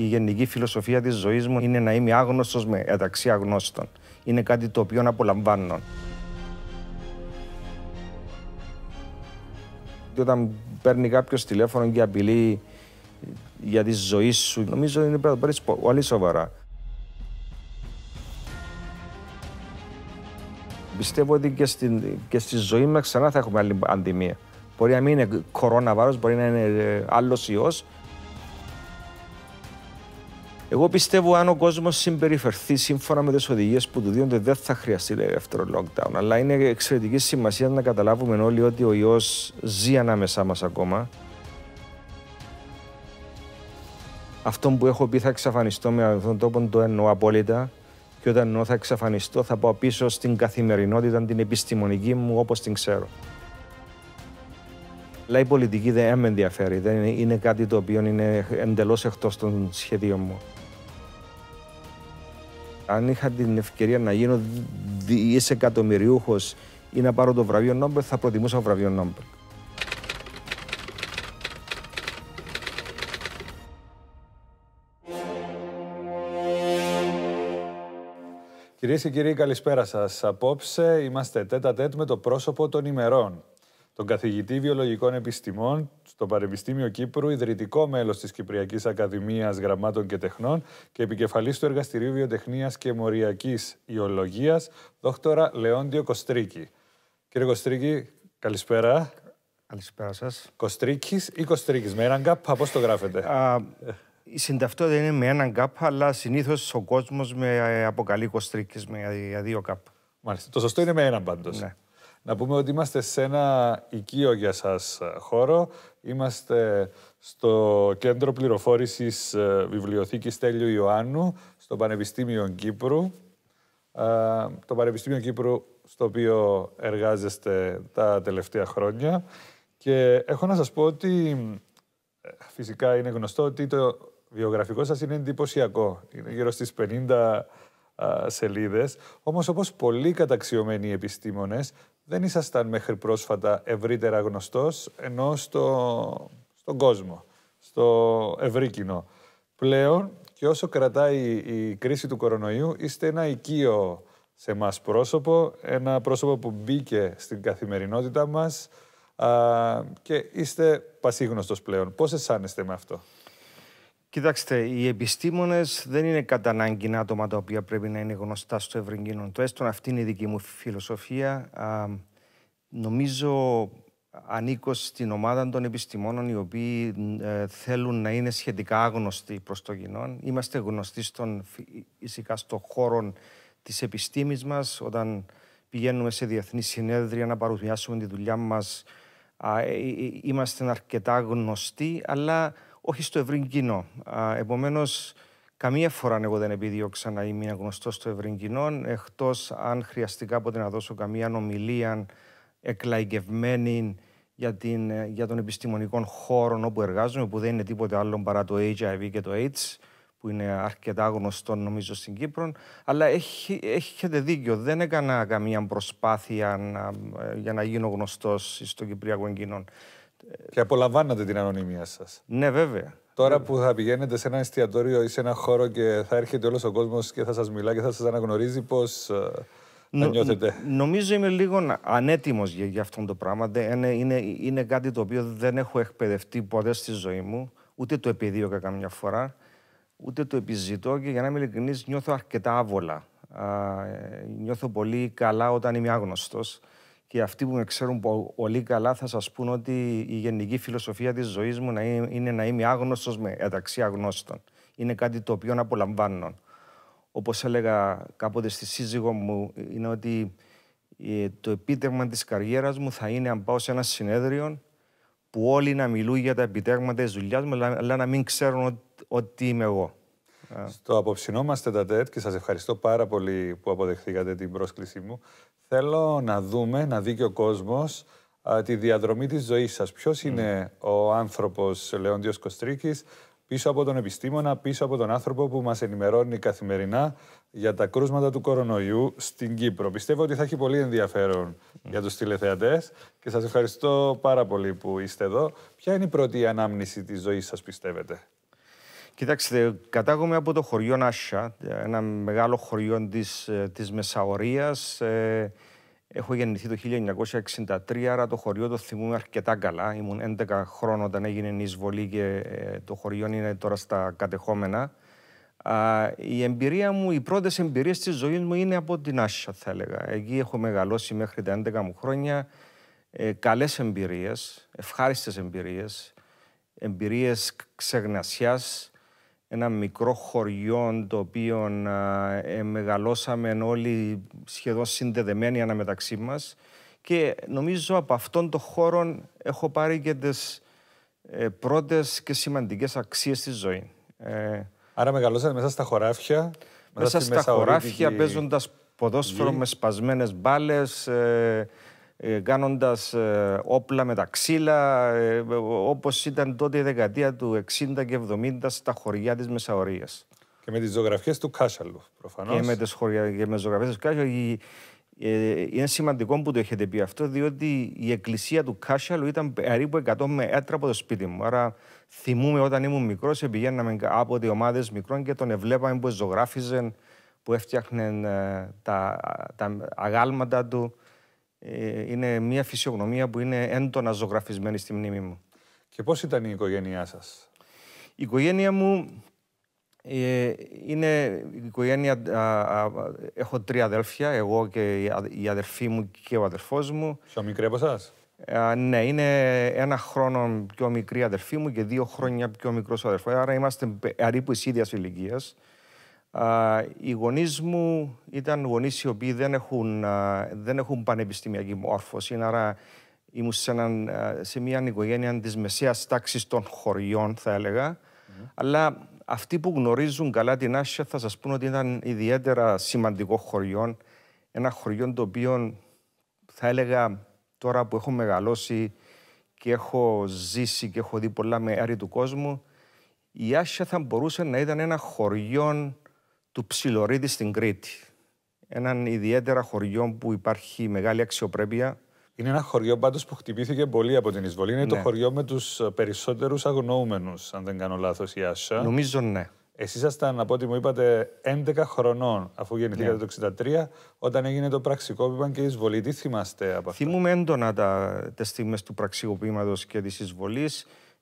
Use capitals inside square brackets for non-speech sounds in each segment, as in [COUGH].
η γενική φιλοσοφία της ζωής μου είναι να είμαι άγνωστος με μεταξύ αγνώστων. Είναι κάτι το οποίο απολαμβάνω. Όταν παίρνει κάποιος τηλέφωνο και απειλεί για τη ζωή σου, νομίζω είναι πρέπει να πολύ σοβαρά. Πιστεύω ότι και, στη ζωή μας ξανά θα έχουμε άλλη αντιμία. Μπορεί να μην είναι κοροναβάρος, μπορεί να είναι ε, άλλος ιός, εγώ πιστεύω αν ο κόσμος συμπεριφερθεί σύμφωνα με τις οδηγίες που του δίνονται, δεν θα χρειαστεί δεύτερο lockdown. Αλλά είναι εξαιρετική σημασία να καταλάβουμε όλοι ότι ο ιός ζει ανάμεσά μας ακόμα. Αυτό που έχω πει θα εξαφανιστώ με αυτόν τον τόπο το εννοώ απόλυτα. Και όταν εννοώ θα εξαφανιστώ, θα πάω πίσω στην καθημερινότητα, την επιστημονική μου όπως την ξέρω. Αλλά η πολιτική δεν με ενδιαφέρει. Δεν είναι, κάτι το οποίο είναι εντελώς εκτός των σχεδίων μου. Αν είχα την ευκαιρία να γίνω δισεκατομμυριούχος ή να πάρω το βραβείο Νόμπελ, θα προτιμούσα το βραβείο Νόμπελ. Κυρίες και κύριοι, καλησπέρα σας. Απόψε είμαστε τέτα με το πρόσωπο των ημερών τον καθηγητή βιολογικών επιστημών στο Πανεπιστήμιο Κύπρου, ιδρυτικό μέλος της Κυπριακής Ακαδημίας Γραμμάτων και Τεχνών και επικεφαλής του Εργαστηρίου Βιοτεχνίας και Μοριακής Ιολογίας, δόκτωρα Λεόντιο Κοστρίκη. Κύριε Κοστρίκη, καλησπέρα. Καλησπέρα σας. Κοστρίκης ή Κοστρίκης, με έναν κάπα, πώς το γράφετε. Η συνταυτότητα είναι με έναν κάπα, αλλά συνήθω ΚΑΠ, Κοστρίκη με ε, ε, δύο κάπα. Μάλιστα. Το σωστό δεν ειναι με εναν ΚΑΠ, αλλα συνηθω ο κοσμο με αποκαλει κοστρικη με δυο κάπ. μαλιστα το σωστο ειναι με εναν παντω ναι. Να πούμε ότι είμαστε σε ένα οικείο για σας ε, χώρο. Είμαστε στο Κέντρο Πληροφόρησης ε, Βιβλιοθήκης Τέλειου Ιωάννου, στο Πανεπιστήμιο Κύπρου. Ε, το Πανεπιστήμιο Κύπρου στο οποίο εργάζεστε τα τελευταία χρόνια. Και έχω να σας πω ότι φυσικά είναι γνωστό ότι το βιογραφικό σας είναι εντυπωσιακό. Είναι γύρω στις 50 σελίδες. Όμως όπως πολλοί καταξιωμένοι επιστήμονες δεν ήσασταν μέχρι πρόσφατα ευρύτερα γνωστός, ενώ στο, στον κόσμο, στο ευρύ κοινό. Πλέον, και όσο κρατάει η κρίση του κορονοϊού, είστε ένα οικείο σε εμάς πρόσωπο, ένα πρόσωπο που μπήκε στην καθημερινότητά μας α, και είστε πασίγνωστος πλέον. Πώς αισθάνεστε με αυτό. Κοιτάξτε, οι επιστήμονες δεν είναι κατά ανάγκη άτομα τα οποία πρέπει να είναι γνωστά στο ευρύ Το Έστω αυτή είναι η δική μου φιλοσοφία. νομίζω ανήκω στην ομάδα των επιστημόνων οι οποίοι ε, θέλουν να είναι σχετικά άγνωστοι προς το κοινό. Είμαστε γνωστοί στον, φυσικά στον χώρο της επιστήμης μας, Όταν πηγαίνουμε σε διεθνή συνέδρια να παρουσιάσουμε τη δουλειά μας. Ε, ε, είμαστε αρκετά γνωστοί, αλλά όχι στο ευρύ κοινό. Επομένως, καμία φορά εγώ δεν επιδίωξα να είμαι γνωστός στο ευρύ κοινό, εκτός αν χρειαστεί κάποτε να δώσω καμία ομιλία εκλαϊκευμένη για, για τον επιστημονικό χώρο όπου εργάζομαι, που δεν είναι τίποτε άλλο παρά το HIV και το AIDS, που είναι αρκετά γνωστό νομίζω στην Κύπρο. Αλλά έχει, έχετε δίκιο, δεν έκανα καμία προσπάθεια ε, για να γίνω γνωστός στο Κυπριακό κοινό. Και απολαμβάνατε την ανωνυμία σας. Ναι, βέβαια. Τώρα ναι. που θα πηγαίνετε σε ένα εστιατόριο ή σε ένα χώρο και θα έρχεται όλος ο κόσμος και θα σας μιλά και θα σας αναγνωρίζει, πώς ε, θα νιώθετε. Νομίζω είμαι λίγο ανέτοιμος για, για αυτό το πράγμα. Είναι, είναι, είναι κάτι το οποίο δεν έχω εκπαιδευτεί ποτέ στη ζωή μου, ούτε το επιδίωκα καμιά φορά, ούτε το επιζητώ και για να είμαι ειλικρινής, νιώθω αρκετά άβολα. Α, ε, νιώθω πολύ καλά όταν είμαι άγνωστος και αυτοί που με ξέρουν πολύ καλά θα σας πούν ότι η γενική φιλοσοφία της ζωής μου είναι να είμαι άγνωστος με μεταξύ αγνώστων. Είναι κάτι το οποίο απολαμβάνω. Όπως έλεγα κάποτε στη σύζυγό μου, είναι ότι ε, το επίτευγμα της καριέρας μου θα είναι αν πάω σε ένα συνέδριο που όλοι να μιλούν για τα επιτέγματα της δουλειάς μου, αλλά να μην ξέρουν ότι είμαι εγώ στο απόψινό τα τετατέτ και σας ευχαριστώ πάρα πολύ που αποδεχθήκατε την πρόσκλησή μου. Θέλω να δούμε, να δει και ο κόσμος τη διαδρομή της ζωής σας. Ποιος είναι ο άνθρωπος Λεόντιος Κοστρίκης πίσω από τον επιστήμονα, πίσω από τον άνθρωπο που μας ενημερώνει καθημερινά για τα κρούσματα του κορονοϊού στην Κύπρο. Πιστεύω ότι θα έχει πολύ ενδιαφέρον για τους τηλεθεατές και σας ευχαριστώ πάρα πολύ που είστε εδώ. Ποια είναι η πρώτη ανάμνηση της ζωής σας, πιστεύετε. Κοιτάξτε, κατάγομαι από το χωριό Νάσια, ένα μεγάλο χωριό της, ε, της Μεσαωρίας. Ε, έχω γεννηθεί το 1963, άρα το χωριό το θυμούμαι αρκετά καλά. Ήμουν 11 χρόνια όταν έγινε η εισβολή και ε, το χωριό είναι τώρα στα κατεχόμενα. Η εμπειρία μου, οι πρώτες εμπειρίες της ζωής μου είναι από την Άσια, θα έλεγα. Εκεί έχω μεγαλώσει μέχρι τα 11 μου χρόνια. Καλές εμπειρίες, ευχάριστες εμπειρίες, εμπειρίες ξεγνασιάς, ένα μικρό χωριό το οποίο ε, μεγαλώσαμε όλοι σχεδόν συνδεδεμένοι αναμεταξύ μας και νομίζω από αυτόν τον χώρο έχω πάρει και τις ε, πρώτες και σημαντικές αξίες στη ζωή. Ε, Άρα μεγαλώσατε μέσα στα χωράφια. Μέσα, στα χωράφια, παίζοντας ποδόσφαιρο Γη. με σπασμένες μπάλες, ε, κάνοντας ε, όπλα με τα ξύλα, ε, όπως ήταν τότε η δεκαετία του 60 και 70 στα χωριά της Μεσαωρίας. Και με τις ζωγραφιές του Κάσαλου, προφανώς. Και με τις, χωριά, ζωγραφιές του Κάσαλου. Είναι σημαντικό που το έχετε πει αυτό, διότι η εκκλησία του Κάσαλου ήταν περίπου 100 μέτρα από το σπίτι μου. Άρα θυμούμαι όταν ήμουν μικρός, πηγαίναμε από τις ομάδες μικρών και τον εβλέπαμε που ζωγράφιζε, που έφτιαχνε τα, τα αγάλματα του. Ε, είναι μια φυσιογνωμία που είναι έντονα ζωγραφισμένη στη μνήμη μου. Και πώς ήταν η οικογένειά σας? Η οικογένεια μου ε, είναι η οικογένεια, α, έχω τρία αδέλφια, εγώ και η αδερφή μου και ο αδερφός μου. Πιο μικρή από εσάς? ναι, είναι ένα χρόνο πιο μικρή αδερφή μου και δύο χρόνια πιο μικρός ο αδερφός. Άρα είμαστε περίπου της ίδιας ηλικίας οι γονείς μου ήταν γονείς οι οποίοι δεν έχουν, δεν έχουν πανεπιστημιακή μόρφωση, άρα ήμουν σε, σε μια οικογένεια της μεσαίας τάξης των χωριών, θα έλεγα. Αλλά αυτοί που γνωρίζουν καλά την Άσια θα σας πούν ότι ήταν ιδιαίτερα σημαντικό χωριό. Ένα χωριό το οποίο θα έλεγα τώρα που έχω μεγαλώσει και έχω ζήσει και έχω δει πολλά μέρη του κόσμου, η Άσια θα μπορούσε να ήταν ένα χωριό του Ψιλορίδη στην Κρήτη. Έναν ιδιαίτερα χωριό που υπάρχει μεγάλη αξιοπρέπεια. Είναι ένα χωριό πάντως που χτυπήθηκε πολύ από την εισβολή. Είναι ναι. το χωριό με τους περισσότερους αγνοούμενους, αν δεν κάνω λάθος, η Άσσα. Νομίζω ναι. Εσείς ήσασταν, από ό,τι μου είπατε, 11 χρονών αφού γεννηθήκατε ναι. το 1963, όταν έγινε το πραξικόπημα και η εισβολή. Τι θυμάστε από αυτό. Θυμούμε έντονα τα, τα στιγμές του πραξικοπήματος και της εισβολής.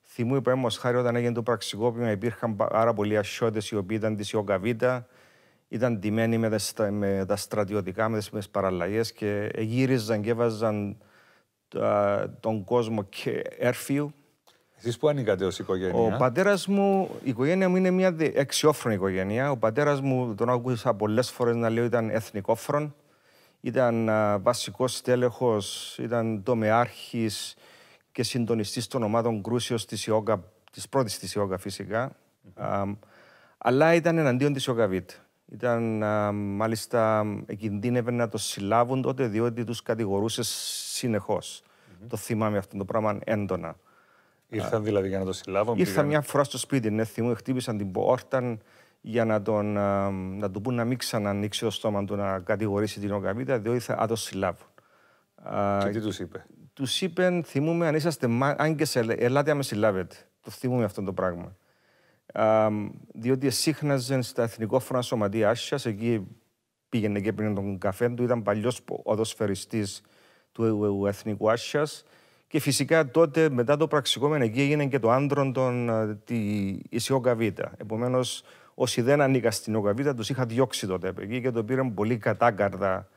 Θυμούμε, παραδείγματο χάρη, όταν έγινε το πραξικόπημα, υπήρχαν πάρα πολλοί ασιώτε οι οποίοι ήταν της Ιωγκαβίτα, ήταν ντυμένοι με τα, στρατιωτικά, με τις παραλλαγές και γύριζαν και έβαζαν τον κόσμο και έρφιου. Εσείς που ανήκατε ως οικογένεια. Ο πατέρας μου, η οικογένεια μου είναι μια εξιόφρονη οικογένεια. Ο πατέρας μου τον άκουσα πολλές φορές να λέω ήταν εθνικόφρον. Ήταν βασικό τέλεχο, ήταν τομεάρχης και συντονιστής των ομάδων κρούσεω τη ΙΟΚΑ, της πρώτης της ΙΟΚΑ φυσικά. αλλά ήταν εναντίον της ΙΟΚΑΒΙΤ. Ήταν α, μάλιστα κινδύνευε να το συλλάβουν τότε διότι τους κατηγορούσε συνεχώς. Mm-hmm. Το θυμάμαι αυτό το πράγμα έντονα. Ήρθαν δηλαδή για να το συλλάβουν. Ήρθαν μια φορά στο σπίτι, ναι, θυμούν, χτύπησαν την πόρτα για να, τον, α, να του πούν να μην ξανανοίξει το στόμα του να κατηγορήσει την Ογκαβίτα διότι θα το συλλάβουν. Και τι τους είπε. Τους είπε, θυμούμε, αν είσαστε, αν και σε ελάτε, συλλάβετε. Το θυμούμε αυτό το πράγμα διότι σύχναζε στα Εθνικό Σωματεία Άσια, εκεί πήγαινε και πριν τον καφέ του, ήταν παλιός οδοσφαιριστή του ε- ε- ε- Εθνικού Άσια. Και φυσικά τότε, μετά το πραξικόμενο, εκεί έγινε και το άντρον των, τη Ισιοκαβίτα. Επομένως, όσοι δεν ανήκαν στην Οκαβίτα, τους είχα διώξει τότε εκεί και το πήραν πολύ κατάκαρδα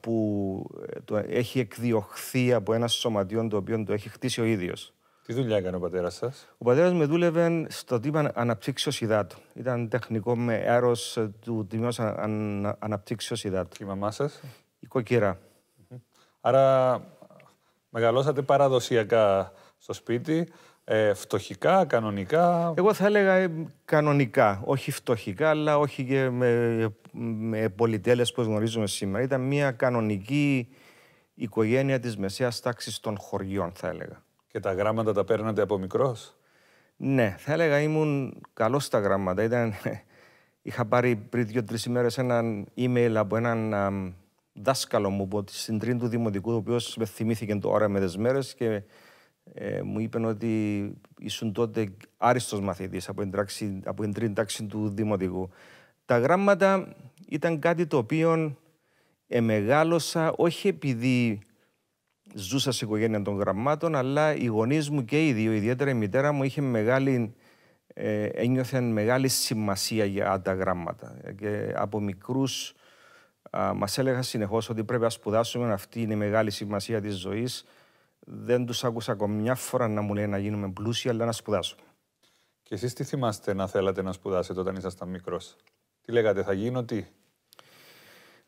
που το έχει εκδιωχθεί από ένα σωματιό το οποίο το έχει χτίσει ο ίδιος. Τι δουλειά έκανε ο πατέρας σας. Ο πατέρας με δούλευε στο τμήμα αναπτύξεως υδάτου. Ήταν τεχνικό με του τμήματος ανα, αναπτύξεως υδάτου. Και η μαμά σας. Η Άρα μεγαλώσατε παραδοσιακά στο σπίτι. Ε, φτωχικά, κανονικά. Εγώ θα έλεγα ε, κανονικά. Όχι φτωχικά, αλλά όχι και με, με που γνωρίζουμε σήμερα. Ήταν μια κανονική οικογένεια της μεσαίας τάξης των χωριών, θα έλεγα. Και τα γράμματα τα παίρνατε από μικρός. Ναι, θα έλεγα ήμουν καλός στα γράμματα. Ήταν... Είχα πάρει πριν δύο-τρει ημέρες ένα email από έναν δάσκαλο μου από την τρίτη του Δημοτικού, ο οποίος με θυμήθηκε τώρα με τις μέρες και ε, μου είπε ότι ήσουν τότε άριστος μαθητής από, την από την τρίτη τάξη του Δημοτικού. Τα γράμματα ήταν κάτι το οποίο εμεγάλωσα όχι επειδή ζούσα σε οικογένεια των γραμμάτων, αλλά οι γονείς μου και οι δύο, ιδιαίτερα η μητέρα μου, είχε μεγάλη, ε, ένιωθαν μεγάλη σημασία για τα γράμματα. Και από μικρούς μας έλεγα συνεχώς ότι πρέπει να σπουδάσουμε, αυτή είναι η μεγάλη σημασία της ζωής. Δεν τους άκουσα ακόμη μια φορά να μου λέει να γίνουμε πλούσιοι, αλλά να σπουδάσουμε. Και εσείς τι θυμάστε να θέλατε να σπουδάσετε όταν ήσασταν μικρός, Τι λέγατε, θα γίνω, τι.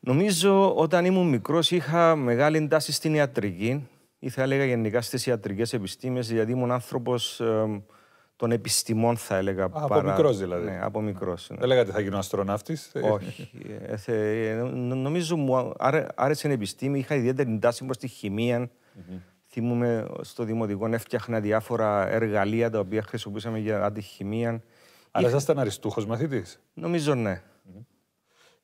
Νομίζω όταν ήμουν μικρός είχα μεγάλη τάση στην ιατρική ή θα έλεγα γενικά στις ιατρικές επιστήμες, γιατί ήμουν άνθρωπος ε, των επιστημών, θα έλεγα. Α, παρά... Από μικρός δηλαδή. Ναι, από μικρός. Ναι. Δεν λέγατε θα γίνω αστροναύτης. Ε, Όχι. Ε, θε, ε, Νομίζω μου άρε... άρεσε η επιστήμη. Είχα ιδιαίτερη τάση προ τη χημία. mm-hmm. Θυμούμε στο Δημοτικό να έφτιαχνα διάφορα εργαλεία τα οποία χρησιμοποιούσαμε για αντιχημία. Αλλά Είχα... ήσασταν αριστούχος μαθητής. Νομίζω ναι.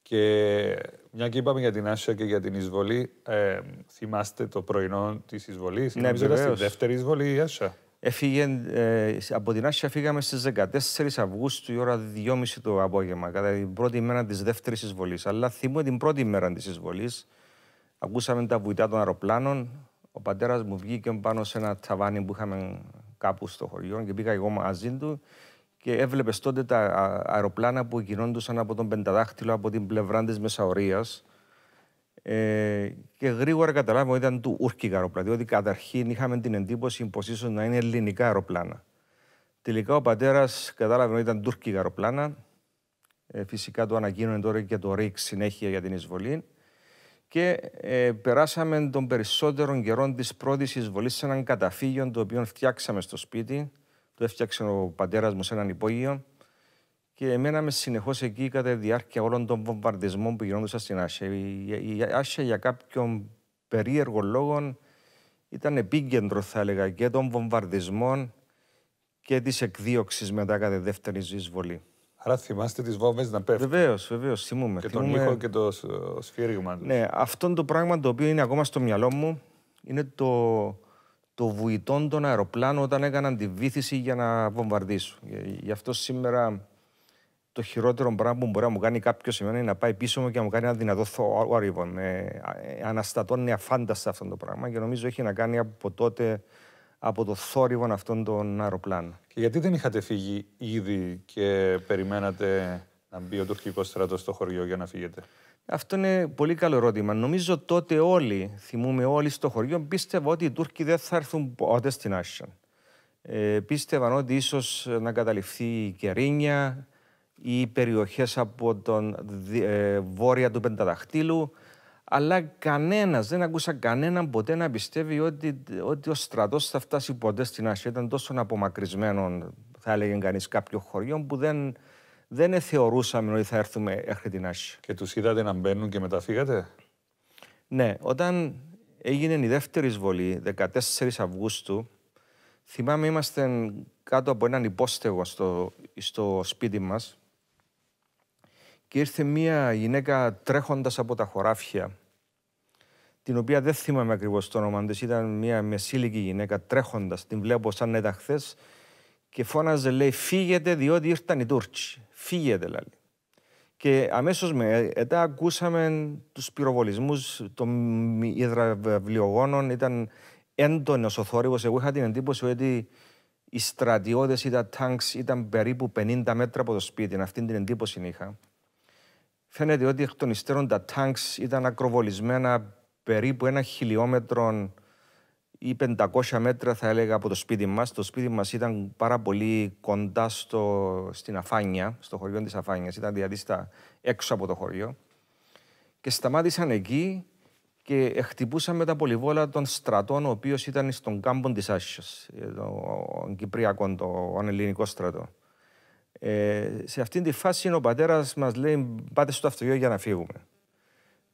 Και μια και είπαμε για την Άσια και για την εισβολή, ε, θυμάστε το πρωινό ναι, της εισβολής. Ναι, βέβαια. Στη δεύτερη εισβολή η Άσια. Έφυγε, ε, από την Άσια φύγαμε στις 14 Αυγούστου, η ώρα 2.30 το απόγευμα, κατά την πρώτη μέρα της δεύτερης εισβολής. Αλλά θυμούμε την πρώτη μέρα της εισβολής. Ακούσαμε τα βουητά των αεροπλάνων. Ο πατέρας μου βγήκε πάνω σε ένα ταβάνι που είχαμε κάπου στο χωριό και πήγα εγώ μαζί του και έβλεπες τότε τα αεροπλάνα που γινόντουσαν από τον πενταδάχτυλο από την πλευρά της Μεσαωρίας. Ε, και γρήγορα καταλάβαμε ότι ήταν του ούρκικα αεροπλάνα, διότι καταρχήν είχαμε την εντύπωση πως ίσως να είναι ελληνικά αεροπλάνα. Τελικά ο πατέρας κατάλαβε ότι ήταν τουρκικά αεροπλάνα. Ε, φυσικά το ανακοίνωνε τώρα και το ΡΙΚ συνέχεια για την εισβολή. Και ε, περάσαμε τον περισσότερων καιρό της πρώτης εισβολής σε έναν καταφύγιο το οποίο φτιάξαμε στο σπίτι το έφτιαξε ο πατέρας μου σε έναν υπόγειο και μέναμε συνεχώς εκεί κατά τη διάρκεια όλων των βομβαρδισμών που γινόντουσαν στην Άσια. Η Άσια για κάποιον περίεργο λόγο ήταν επίκεντρο, θα έλεγα, και των βομβαρδισμών και της εκδίωξης μετά κατά τη δεύτερη εισβολή. Άρα θυμάστε τις βόμβες να πέφτουν. Βεβαίως, βεβαίως. Θυμούμε. Και τον ήχο και το σφύριγμα Ναι, αυτό το πράγμα το οποίο είναι ακόμα στο μυαλό μου είναι το το βουητών των αεροπλάνων όταν έκαναν τη βήθηση για να βομβαρδίσουν. Γι' αυτό σήμερα το χειρότερο πράγμα που μπορεί να μου κάνει κάποιος σημαίνει να πάει πίσω μου και να μου κάνει ένα δυνατό θόρυβο. Με ε, αναστατώνει αφάνταστα αυτό το πράγμα και νομίζω έχει να κάνει από τότε από το θόρυβο αυτών των αεροπλάνων. Και γιατί δεν είχατε φύγει ήδη και περιμένατε να μπει ο τουρκικός στρατός στο χωριό για να φύγετε. Αυτό είναι πολύ καλό ερώτημα. Νομίζω τότε όλοι, θυμούμε όλοι στο χωριό, πίστευαν ότι οι Τούρκοι δεν θα έρθουν ποτέ στην Άσια. Ε, πίστευαν ότι ίσως να καταληφθεί η Κερίνια ή περιοχές από τον ε, βόρεια του Πενταδαχτύλου. Αλλά κανένας, δεν ακούσα κανέναν ποτέ να πιστεύει ότι, ότι ο στρατός θα φτάσει ποτέ στην Άσια. Ήταν τόσο απομακρυσμένο, θα έλεγε κανείς, κάποιο χωριό που δεν δεν θεωρούσαμε ότι θα έρθουμε μέχρι την Άση. Και τους είδατε να μπαίνουν και μετά φύγατε. Ναι, όταν έγινε η δεύτερη εισβολή, 14 Αυγούστου, θυμάμαι είμαστε κάτω από έναν υπόστεγο στο, σπίτι μας και ήρθε μία γυναίκα τρέχοντας από τα χωράφια, την οποία δεν θυμάμαι ακριβώς το όνομα της, ήταν μία μεσήλικη γυναίκα τρέχοντας, την βλέπω σαν να ήταν και φώναζε, λέει, φύγετε διότι ήρθαν οι Τούρκοι. Φύγετε, λέει. Και αμέσως μετά ακούσαμε τους πυροβολισμούς των υδραυλιογόνων. Ήταν έντονος ο θόρυβος. Εγώ είχα την εντύπωση ότι οι στρατιώτες ή τα τάγκ ήταν περίπου 50 μέτρα από το σπίτι. Αυτή την εντύπωση είχα. Φαίνεται ότι εκ των υστέρων τα τάγκ ήταν ακροβολισμένα περίπου ένα χιλιόμετρο ή 500 μέτρα θα έλεγα από το σπίτι μας. Το σπίτι μας ήταν πάρα πολύ κοντά στο, στην Αφάνια, στο χωριό της Αφάνιας. Ήταν δηλαδή στα, έξω από το χωριό. Και σταμάτησαν εκεί και χτυπούσαμε τα πολυβόλα των στρατών, ο οποίος ήταν στον κάμπον της Άσιας, ε, τον Κυπριακό, τον ελληνικό στρατό. Ε, σε αυτή τη φάση ο πατέρας μας λέει «Πάτε στο αυτοκίνητο για να φύγουμε».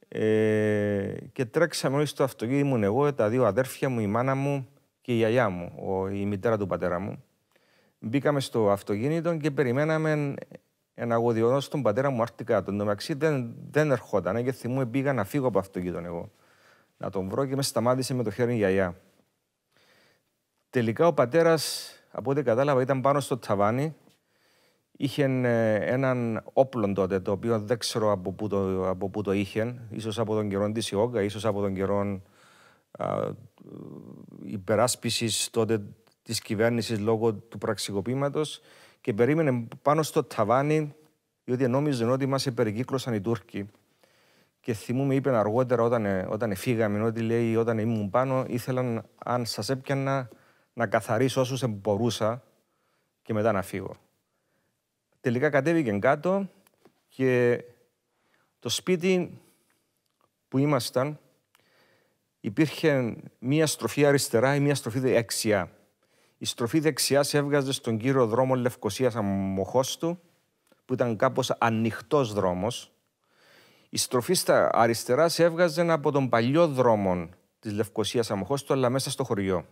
Ε, και τρέξαμε όλοι στο αυτοκίνητο, μου εγώ, τα δύο αδέρφια μου, η μάνα μου και η γιαγιά μου, ο, η μητέρα του πατέρα μου. Μπήκαμε στο αυτοκίνητο και περιμέναμε ένα αγωδιονό στον πατέρα μου άρτικα κάτω. Εν μεταξύ δεν, δεν ερχόταν και θυμούμαι πήγα να φύγω από αυτοκίνητο εγώ. Να τον βρω και με σταμάτησε με το χέρι η γιαγιά. Τελικά ο πατέρας, από ό,τι κατάλαβα, ήταν πάνω στο ταβάνι Είχε ε, έναν όπλο τότε, το οποίο δεν ξέρω από πού το, είχε, ίσως από τον καιρό της Ιόγκα, ίσως από τον καιρό υπεράσπισης τότε της κυβέρνησης λόγω του πραξικοπήματος και περίμενε πάνω στο ταβάνι, διότι νόμιζαν ότι μας υπερκύκλωσαν οι Τούρκοι. Και θυμούμαι, είπε αργότερα όταν, ε, όταν φύγαμε, ότι λέει όταν ήμουν πάνω, ήθελαν αν σας έπιανα να καθαρίσω όσους μπορούσα και μετά να φύγω. Τελικά κατέβηκε κάτω και το σπίτι που ήμασταν υπήρχε μία στροφή αριστερά ή μία στροφή δεξιά. Η στροφή δεξιάς σε έβγαζε στον κύριο δρόμο Λευκοσίας Αμμοχώστου, που ήταν κάπως ανοιχτός δρόμος. Η στροφή στα αριστεράς σε εβγαζε στον κυριο δρομο λευκοσιας αμοχωστου που ηταν καπως ανοιχτό δρομος η στροφη στα αριστερα σε εβγαζε απο τον παλιό δρόμο της Λευκοσίας Αμοχώστου αλλά μέσα στο χωριό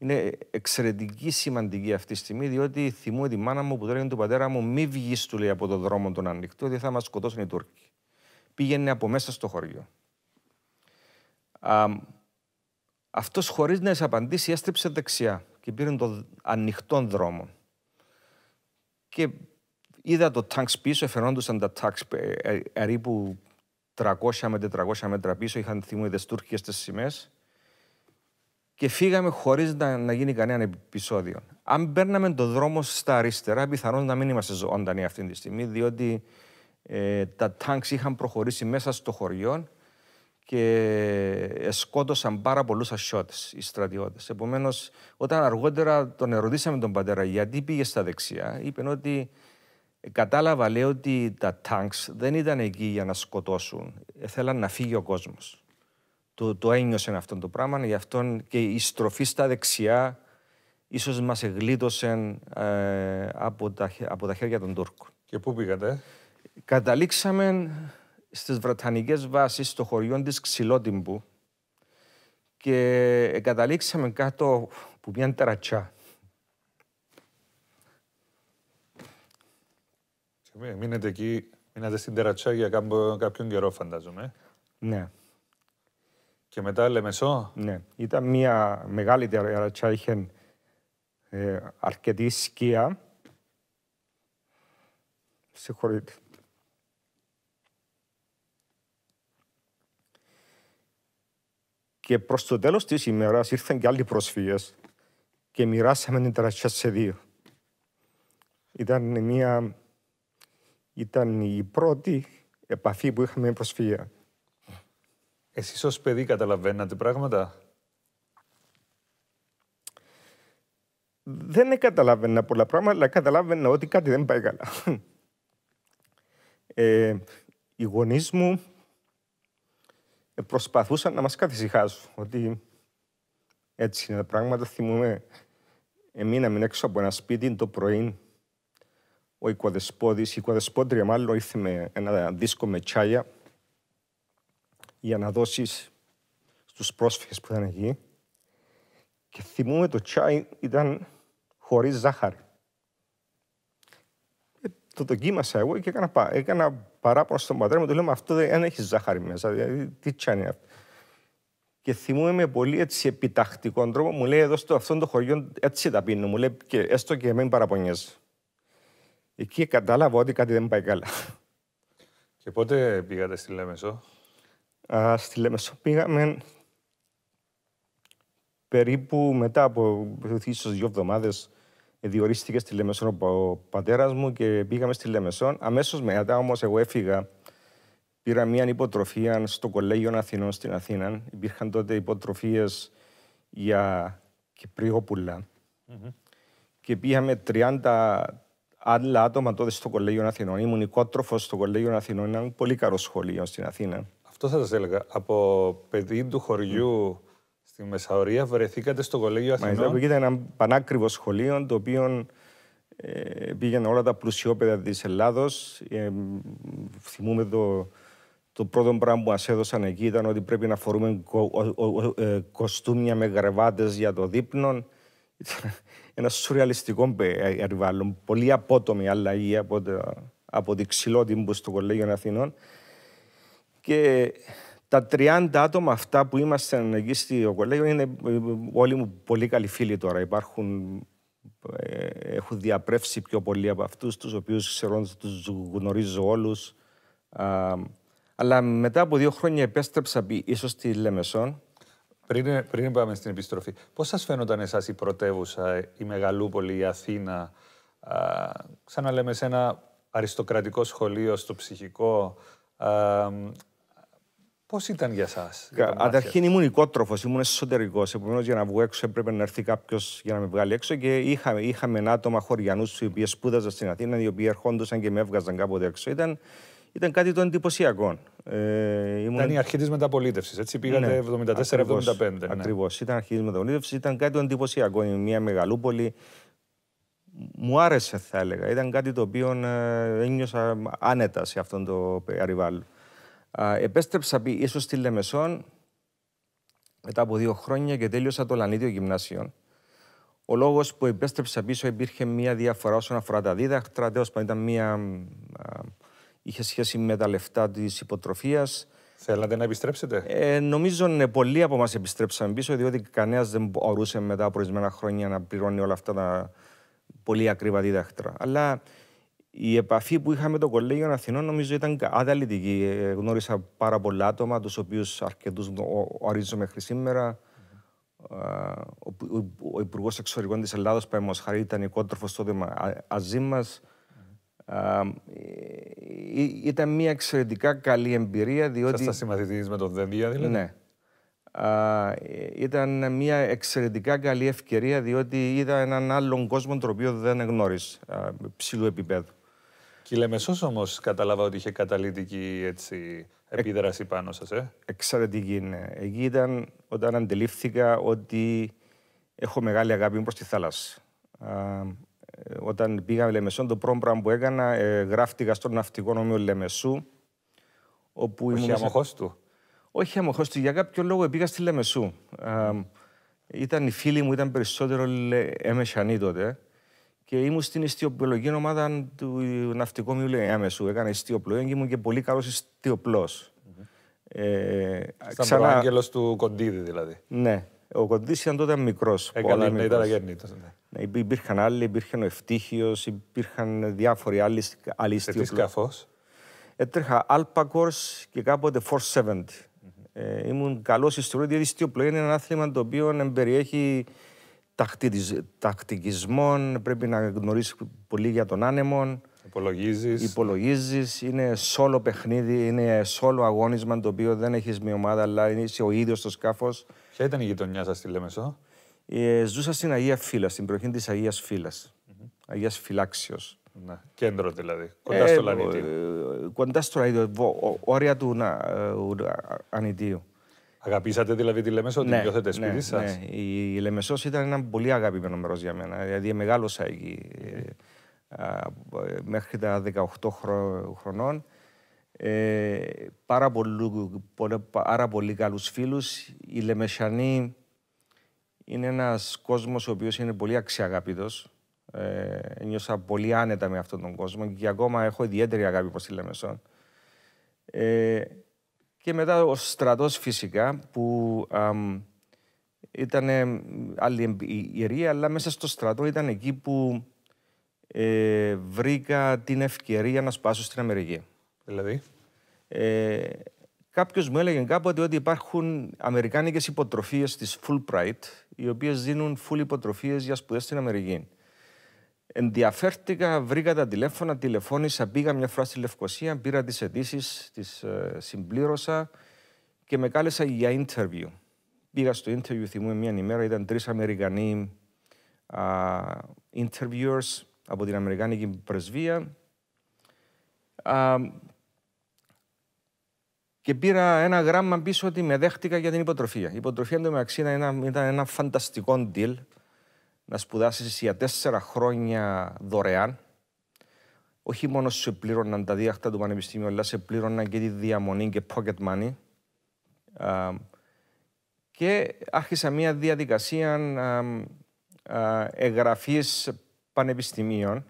είναι εξαιρετική σημαντική αυτή τη στιγμή, διότι θυμώ τη μάνα μου που τώρα είναι του πατέρα μου, μη βγεις του λέει από το δρόμο τον ανοιχτό, γιατί θα μας σκοτώσουν οι Τούρκοι. Πήγαινε από μέσα στο χωριό. Αυτός χωρίς να να απαντήσει έστρεψε δεξιά και πήρε τον ανοιχτό δρόμο. Και είδα το τάγκ πίσω, φαινόντουσαν τα τάγκ ε, ε, ε, περίπου 300 με 400 μέτρα πίσω, είχαν θυμούδες Τούρκιες τι σημαίες και φύγαμε χωρίς να, να γίνει κανένα επεισόδιο. Αν παίρναμε τον δρόμο στα αριστερά, πιθανόν να μην είμαστε ζωντανοί αυτή τη στιγμή, διότι ε, τα τάγκ είχαν προχωρήσει μέσα στο χωριό και σκότωσαν πάρα πολλούς ασιώτες οι στρατιώτες. Επομένως, όταν αργότερα τον ερωτήσαμε τον πατέρα γιατί πήγε στα δεξιά, είπε ότι ε, κατάλαβα λέει ότι τα τάγκ δεν ήταν εκεί για να σκοτώσουν, θέλαν να φύγει ο κόσμος το, το ένιωσε αυτό το πράγμα. Γι' αυτό και η στροφή στα δεξιά ίσως μας εγλίτωσε ε, από, τα, χέρια των Τούρκων. Και πού πήγατε? Καταλήξαμε στις Βρετανικές βάσεις στο χωριό της Ξυλότιμπου και καταλήξαμε κάτω που μια τερατσιά. Μείνετε εκεί, μείνατε στην τερατσιά για κάποιον καιρό φαντάζομαι. Ναι. Και μετά Λεμεσό. Ναι. Ήταν μια μεγάλη τερατιά, είχε ε, αρκετή σκία. Συγχωρείτε. Και προς το τέλος της ημέρας ήρθαν και άλλοι πρόσφυγες και μοιράσαμε την τερατιά σε δύο. Ήταν, μια... Ήταν η πρώτη επαφή που είχαμε με προσφυγία. Εσείς ως παιδί καταλαβαίνατε πράγματα. Δεν καταλαβαίνα πολλά πράγματα, αλλά καταλάβαινα ότι κάτι δεν πάει καλά. Ε, οι γονείς μου προσπαθούσαν να μας καθησυχάσουν ότι έτσι είναι τα πράγματα. Θυμούμε, εμείναμε έξω από ένα σπίτι το πρωί. Ο οικοδεσπότης, η οικοδεσπότρια μάλλον ήρθε με ένα δίσκο με τσάγια για να δώσεις στους πρόσφυγες που ήταν εκεί. Και θυμούμε το τσάι ήταν χωρίς ζάχαρη. Ε, το δοκίμασα εγώ και έκανα, έκανα παράπονο στον πατέρα μου. Του λέω: Μα αυτό δεν έχει ζάχαρη μέσα. Δηλαδή, τι τσάι είναι αυτό. Και θυμούμαι με πολύ έτσι επιτακτικό τρόπο. Μου λέει: Εδώ στο αυτόν το χωριό έτσι τα πίνω. Μου λέει: και, Έστω και με παραπονιέσαι. Εκεί κατάλαβα ότι κάτι δεν πάει καλά. Και πότε πήγατε στη Λέμεσο στη Λέμεσο πήγαμε περίπου μετά από ίσως δύο εβδομάδες ε, διορίστηκε στη Λέμεσον ο πατέρας μου και πήγαμε στη Λέμεσον. Αμέσως μετά όμως, εγώ έφυγα. Πήρα μια υποτροφία στο Κολέγιο Αθηνών στην Αθήνα. Υπήρχαν τότε υποτροφίες για κυπριόπουλα. Mm-hmm. Και πήγαμε 30 άλλα άτομα τότε στο Κολέγιο Αθηνών. Ήμουν οικότροφος στο Κολέγιο Αθηνών. Ήταν πολύ καλό σχολείο στην Αθήνα. Αυτό θα σας έλεγα. Από παιδί του χωριού στη Μεσαωρία βρεθήκατε στο Κολέγιο Αθηνών. Μάλιστα, ήταν ένα πανάκριβο σχολείο το οποίο ε, όλα τα πλουσιόπεδα της Ελλάδος. Ε, θυμούμε το, το πρώτο πράγμα που μας έδωσαν εκεί ήταν ότι πρέπει να φορούμε κο, ε, κοστούμια με γραβάτε για το δείπνο. [LAUGHS] ένα σουρεαλιστικό ε, περιβάλλον. Πολύ απότομη αλλαγή από, το, από τη ξυλότη που στο Κολέγιο Αθηνών. Και τα 30 άτομα αυτά που ήμασταν εκεί στο κολέγιο είναι ε, όλοι μου πολύ καλοί φίλοι τώρα. Υπάρχουν, ε, έχουν διαπρέψει πιο πολλοί από αυτούς, τους οποίους ξέρω, τους γνωρίζω όλους. αλλά μετά από δύο χρόνια επέστρεψα ίσως στη Λεμεσόν. Πριν, πριν πάμε στην επιστροφή, πώς σας φαίνονταν εσάς η πρωτεύουσα, η Μεγαλούπολη, η Αθήνα, α, ξαναλέμε σε ένα αριστοκρατικό σχολείο στο ψυχικό, α, Πώς ήταν για εσά, Καταρχήν ήμουν οικότροφος, ήμουν εσωτερικός. Επομένως, για να βγω έξω έπρεπε να έρθει κάποιος για να με βγάλει έξω. Και είχαμε, είχαμε ένα άτομα χωριανούς, οι οποίοι σπούδαζαν στην Αθήνα, οι οποίοι ερχόντουσαν και με έβγαζαν κάποτε έξω. Ήταν, ήταν κάτι των εντυπωσιακών. Ε, Ήταν η αρχή της μεταπολίτευσης, έτσι. Πήγατε ναι, 74-75. Ακριβώ. Ναι. Ήταν αρχή της μεταπολίτευσης, ήταν κάτι των εντυπωσιακών. Μια μεγαλούπολη. Μου άρεσε, θα έλεγα. Ήταν κάτι το οποίο ε, ένιωσα άνετα σε αυτόν το περιβάλλον επέστρεψα πίσω στη Λεμεσόν μετά από δύο χρόνια και τέλειωσα το Λανίδιο Γυμνάσιο. Ο λόγος που επέστρεψα πίσω υπήρχε μια διαφορά όσον αφορά τα δίδακτρα. Τέλος πάντων, μια, είχε σχέση με τα λεφτά της υποτροφίας. Θέλατε να επιστρέψετε. Ε, νομίζω ότι ναι, πολλοί από εμά επιστρέψαμε πίσω, διότι κανένας δεν μπορούσε μετά από ορισμένα χρόνια να πληρώνει όλα αυτά τα πολύ ακριβά δίδακτρα. Αλλά η επαφή που είχαμε με το Κολέγιο Αθηνών νομίζω ήταν αδαλυτική. Ε, γνώρισα πάρα πολλά άτομα, τους οποίους αρκετούς ορίζω μέχρι σήμερα. Ε, ο Υπουργός Εξωτερικών της Ελλάδα, Χαρή, ήταν οικότροφο τότε μαζί μα. Ήταν μια εξαιρετικά καλή εμπειρία. διότι... τα με τον Δένδια, δηλαδή. Ναι. Ε, ήταν μια εξαιρετικά καλή ευκαιρία διότι είδα έναν άλλον κόσμο τον οποίο δεν γνώρισε ψηλού επίπεδου. Και η Λεμεσός όμως καταλάβα ότι είχε καταλήτικη έτσι, ε, επίδραση πάνω σας. ε. Εξαιρετική, ναι. Εκεί ήταν όταν αντιλήφθηκα ότι έχω μεγάλη αγάπη προς τη θάλασσα. Α, ε, όταν πήγαμε Λεμεσό, το πρώτο πράγμα που έκανα, ε, γράφτηκα στον ναυτικό νόμιο Λεμεσού. Όπου Όχι ήμουν... του. Όχι αμοχώς του. Για κάποιο λόγο πήγα στη Λεμεσού. ήταν οι φίλοι μου, ήταν περισσότερο Εμεσανοί τότε. Και ήμουν στην ιστιοπλογική ομάδα του ναυτικού Έμεσου. Ε, Έκανα ιστιοπλογία και ήμουν και πολύ καλός ιστιοπλός. Mm-hmm. Ε, Σαν ξανά... ο του Κοντίδη, δηλαδή. Ναι. Ο Κοντίδης ήταν τότε μικρός. Έκανα, ναι, ήταν αγέννητος. Ναι. Ναι, υπήρχαν άλλοι, υπήρχε ο Ευτύχιος, υπήρχαν διάφοροι άλλοι, άλλοι Σε Τι σκαφό. Έτρεχα ε, Alpacors και κάποτε 470. Mm-hmm. Ε, ήμουν καλός ιστιοπλοέ, γιατί ιστιοπλοέ είναι ένα άθλημα το οποίο περιέχει τακτικισμών, πρέπει να γνωρίσει πολύ για τον άνεμο, Υπολογίζεις. Υπολογίζεις. Είναι σόλο παιχνίδι, είναι σόλο αγώνισμα το οποίο δεν έχεις μια ομάδα, αλλά είσαι ο ίδιος στο σκάφος. Ποια ήταν η γειτονιά σας τη λέμε ε, Ζούσα στην Αγία Φύλλα, στην περιοχή της Αγίας Φύλλα. Mm-hmm. Αγία Αγία-φυλάξιο. Ναι, κέντρο δηλαδή, κοντά ε, στο Λανιτίο. Ε, κοντά στο Λανιτίο, όρια του να, ε, Ανιτίου. Αγαπήσατε δηλαδή τη Λεμεσό, την ναι, νιώθετε ναι, σπίτι ναι, Ναι. Η Λεμεσός ήταν ένα πολύ αγαπημένο μέρος για μένα. Δηλαδή ε, μεγάλωσα εκεί ε, ε, μέχρι τα 18 χρονών. πάρα, πολλού, πολύ καλούς φίλους. Η Λεμεσιανή είναι ένας κόσμος ο οποίος είναι πολύ αξιαγαπητός. Ε, νιώσα πολύ άνετα με αυτόν τον κόσμο και ακόμα έχω ιδιαίτερη αγάπη προς τη Λεμεσό. Και μετά ο στρατός φυσικά που ήταν άλλη εμπειρία, αλλά μέσα στο στρατό ήταν εκεί που ε, βρήκα την ευκαιρία να σπάσω στην Αμερική. Δηλαδή. Ε, Κάποιος μου έλεγε κάποτε ότι υπάρχουν αμερικάνικες υποτροφίες της Fulbright, οι οποίες δίνουν full υποτροφίες για σπουδές στην Αμερική. Ενδιαφέρθηκα, βρήκα τα τηλέφωνα, τηλεφώνησα, πήγα μια φορά στη Λευκοσία, πήρα τις αιτήσει, τις ε, συμπλήρωσα και με κάλεσα για interview. Πήγα στο interview, θυμούμαι μια ημέρα, ήταν τρεις Αμερικανοί interviewers από την Αμερικάνικη Πρεσβεία και πήρα ένα γράμμα πίσω ότι με δέχτηκα για την υποτροφία. Η υποτροφία εντωμεταξύ ήταν, ήταν ένα φανταστικό deal να σπουδάσεις για τέσσερα χρόνια δωρεάν. Όχι μόνο σε πλήρωναν τα διάχτα του Πανεπιστήμιου, αλλά σε πλήρωναν και τη διαμονή και pocket money. και άρχισα μια διαδικασία εγγραφή εγγραφής πανεπιστημίων.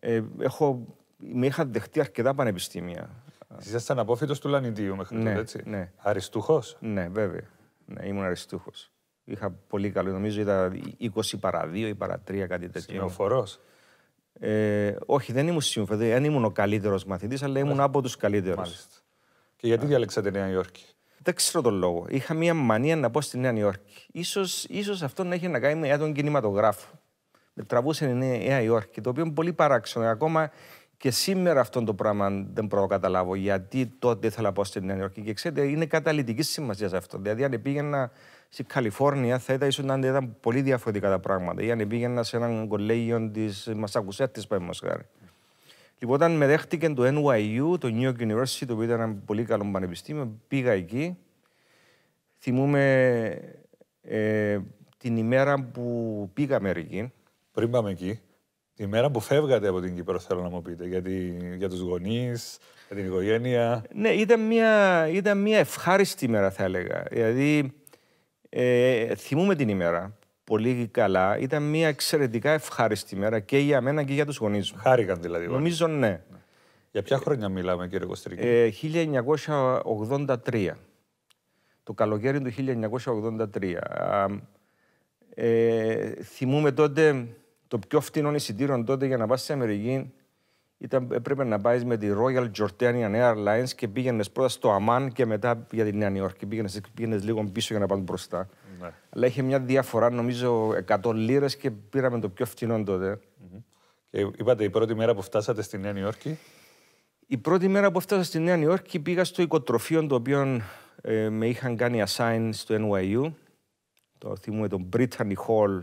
Ε, έχω, με είχαν δεχτεί αρκετά πανεπιστήμια. Εσύ απόφυτο του Λανιντίου μέχρι ναι, τότε, έτσι. Ναι. Αριστούχος. Ναι, βέβαια. Ναι, ήμουν αριστούχος. Είχα πολύ καλό, νομίζω είδα 20 παρα 2 ή παρα 3, κάτι τέτοιο. Συνοφορό. Ε, όχι, δεν ήμουν σύμφωνο. Δεν ήμουν ο καλύτερος μαθητής, αλλά ήμουν ναι. από τους καλύτερους. Και γιατί διάλεξατε Νέα Υόρκη. Δεν ξέρω τον λόγο. Είχα μία μανία να πω στη Νέα Υόρκη. Ίσως, ίσως αυτό να έχει να κάνει με τον κινηματογράφο. Με τραβούσε η Νέα Υόρκη, το οποίο είναι πολύ παράξενο. Ακόμα και σήμερα αυτό το πράγμα δεν προκαταλάβω. Γιατί τότε ήθελα να πω στη Νέα Υόρκη. Και ξέρετε, είναι καταλητικής σημασίας αυτό. Δηλαδή, αν πήγαινα στην Καλιφόρνια θα ήταν ίσως να ήταν πολύ διαφορετικά τα πράγματα. Ή αν πήγαινα σε έναν κολέγιο της Μασακουσέτη, παίρνω Πέμμασχάρη. Λοιπόν, όταν με δέχτηκαν το NYU, το New York University, το οποίο ήταν ένα πολύ καλό πανεπιστήμιο, πήγα εκεί. Θυμούμε ε, την ημέρα που πήγα Αμερική. Πριν πάμε εκεί, την ημέρα που φεύγατε από την Κύπρο, θέλω να μου πείτε, για, τη, για τους γονείς, για την οικογένεια. Ναι, ήταν μια, ήταν μια ευχάριστη ημέρα, θα έλεγα. Δηλαδή, ε, θυμούμε την ημέρα πολύ καλά. Ήταν μια εξαιρετικά ευχάριστη ημέρα και για μένα και για τους γονείς μου. Χάρηκαν δηλαδή. Νομίζω ναι. Για ποια χρόνια μιλάμε, κύριε Κωστρίκη. Ε, 1983. Το καλοκαίρι του 1983. Ε, θυμούμε τότε το πιο φθηνό εισιτήριο τότε για να πας σε Αμερική ήταν, έπρεπε να πάεις με τη Royal Jordanian Airlines και πήγαινες πρώτα στο Αμάν και μετά για τη Νέα Νιόρκη. Πήγαινες, πήγαινες λίγο πίσω για να πάνε μπροστά. Ναι. Αλλά είχε μια διαφορά, νομίζω, 100 λίρες και πήραμε το πιο φθηνό Και είπατε η πρώτη μέρα που φτάσατε στη Νέα Νιόρκη. Η πρώτη μέρα που φτάσα στη Νέα Νιόρκη πήγα στο οικοτροφείο το οποίο ε, με είχαν κάνει assign στο NYU. Το θυμούμαι τον Brittany Hall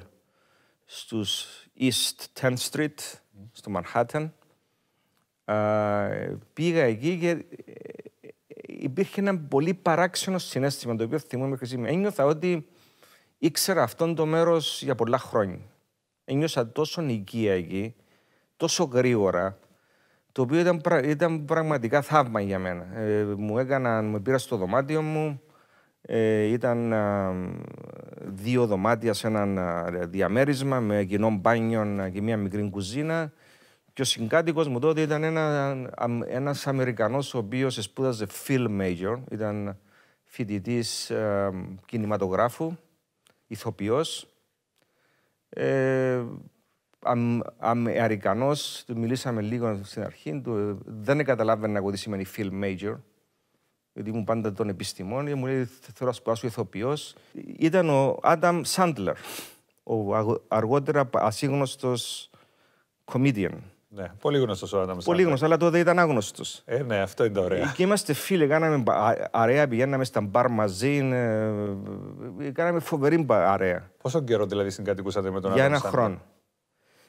στους East 10th Street, mm. στο Manhattan πήγα εκεί και ε, υπήρχε ένα πολύ παράξενο συνέστημα το οποίο θυμούμαι μέχρι σήμερα. Ένιωθα ότι ήξερα αυτόν το μέρος για πολλά χρόνια. Ένιωσα τόσο νοικία εκεί, τόσο γρήγορα, το οποίο ήταν, πραγματικά θαύμα για μένα. Ε, μου έκαναν, μου πήρα στο δωμάτιο μου, ε, ήταν δύο δωμάτια σε ένα διαμέρισμα με κοινό μπάνιο και μια μικρή κουζίνα. Και ο συγκάτοικος μου τότε ήταν ένα ένας Αμερικανός ο οποίος σπούδαζε film major, ήταν φοιτητής ε, κινηματογράφου, ηθοποιός. Ε, αμ, του μιλήσαμε λίγο στην αρχή, του, δεν καταλάβαινε εγώ τι σημαίνει film major, γιατί ήμουν πάντα τον επιστημών, και μου λέει θέλω να σπουδάσω ηθοποιός. Ήταν ο Άνταμ Σάντλερ, ο αργότερα ασύγνωστος comedian ναι, πολύ γνωστός ο Άνταμ. Πολύ γνωστός, αλλά τότε ήταν άγνωστος. Ε, ναι, αυτό είναι το ωραίο. Και είμαστε φίλοι, κάναμε αρέα, πηγαίναμε στα μπαρ μαζί. Κάναμε φοβερή αρέα. Πόσο καιρό δηλαδή συγκατοικούσατε με τον Άνταμ. Για ένα χρόνο.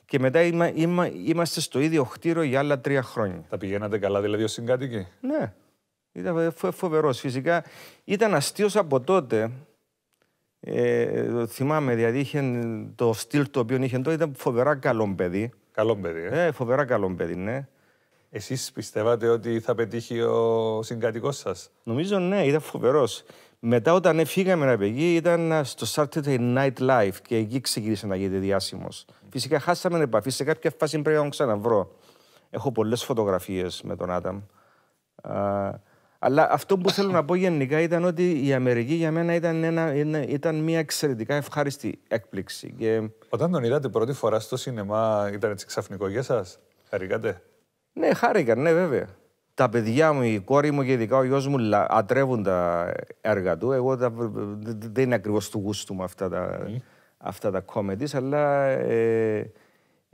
Και μετά είμα, είμα, είμαστε στο ίδιο χτίριο για άλλα τρία χρόνια. Τα πηγαίνατε καλά δηλαδή ως συγκάτοικοι. Ναι. Ήταν φοβερός. Φυσικά ήταν αστείος από τότε. Ε, θυμάμαι, δηλαδή είχε το στυλ το οποίο είχε τότε ήταν φοβερά καλό παιδί. Καλό παιδί. Ε. ε φοβερά καλό παιδί, ναι. Εσείς πιστεύατε ότι θα πετύχει ο συγκατοικό σας. Νομίζω ναι, ήταν φοβερός. Μετά όταν φύγαμε από εκεί ήταν στο Saturday Night Live και εκεί ξεκίνησε να γίνεται διάσημος. Φυσικά χάσαμε επαφή. Σε κάποια φάση πρέπει να τον ξαναβρω. Έχω πολλές φωτογραφίες με τον Άταμ. Αλλά αυτό που θέλω να πω γενικά ήταν ότι η Αμερική για μένα ήταν, μια εξαιρετικά ευχάριστη έκπληξη. Και... Όταν τον είδατε πρώτη φορά στο σινεμά, ήταν έτσι ξαφνικό για σας, χαρήκατε. Ναι, χάρηκα, ναι, βέβαια. Τα παιδιά μου, η κόρη μου και ειδικά ο γιος μου ατρεύουν τα έργα του. Εγώ δεν είναι ακριβώς του γούστου μου αυτά τα, mm. αυτά αλλά ε,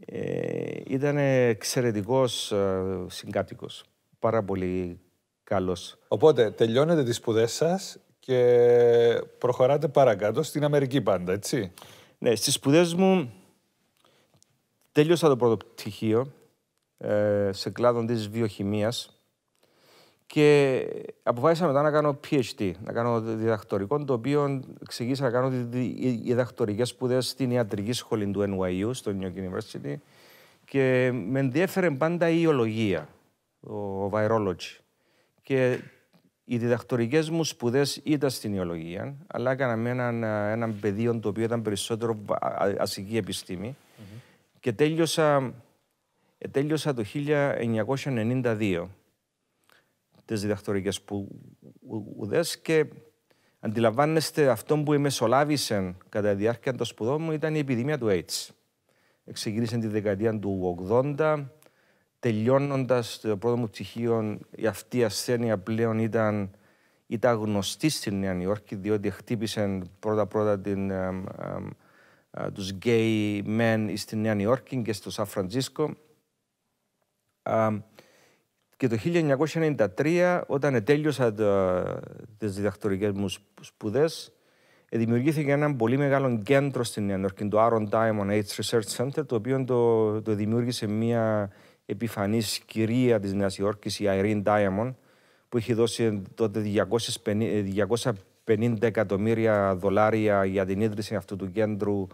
ε, ήταν εξαιρετικός ε, συγκάτοικος. Πάρα πολύ καλός. Οπότε τελειώνετε τις σπουδές σας και προχωράτε παρακάτω στην Αμερική πάντα, έτσι. Ναι, στις σπουδές μου τέλειωσα το πρώτο πτυχίο ε, σε κλάδο της βιοχημίας, και αποφάσισα μετά να κάνω PhD, να κάνω διδακτορικό, το οποίο εξηγήσα να κάνω διδακτορικές σπουδές στην ιατρική σχολή του NYU, στο New York University και με ενδιέφερε πάντα η ιολογία, ο virology. Και οι διδακτορικές μου σπουδές ήταν στην ιολογία, αλλά με έναν, ε, έναν πεδίο το οποίο ήταν περισσότερο ασική Και τέλειωσα, ε, τέλειωσα το 1992 τις διδακτορικές σπουδές και αντιλαμβάνεστε αυτό που μεσολάβησε κατά τη διάρκεια των σπουδών μου ήταν η επιδημία του AIDS. Ξεκίνησε τη δεκαετία του 80, τελειώνοντας το πρώτο μου ψυχείο, η αυτή η ασθένεια πλέον ήταν, ήταν γνωστή στη Νέα Υόρκη, διότι χτύπησε πρώτα-πρώτα την, ε, ε, ε, τους γκέι μεν στη Νέα Υόρκη και στο Σαν Φραντζίσκο. Ε, και το 1993, όταν τέλειωσα τις διδακτορικές μου σπουδές, δημιουργήθηκε ένα πολύ μεγάλο κέντρο στην Νέα Υόρκη, το Aaron Diamond AIDS Research Center, το οποίο το δημιούργησε μια Επιφανής κυρία της Νέας Υόρκης, η Irene Diamond, που είχε δώσει τότε 250, 250 ε, εκατομμύρια δολάρια για την ίδρυση αυτού του κέντρου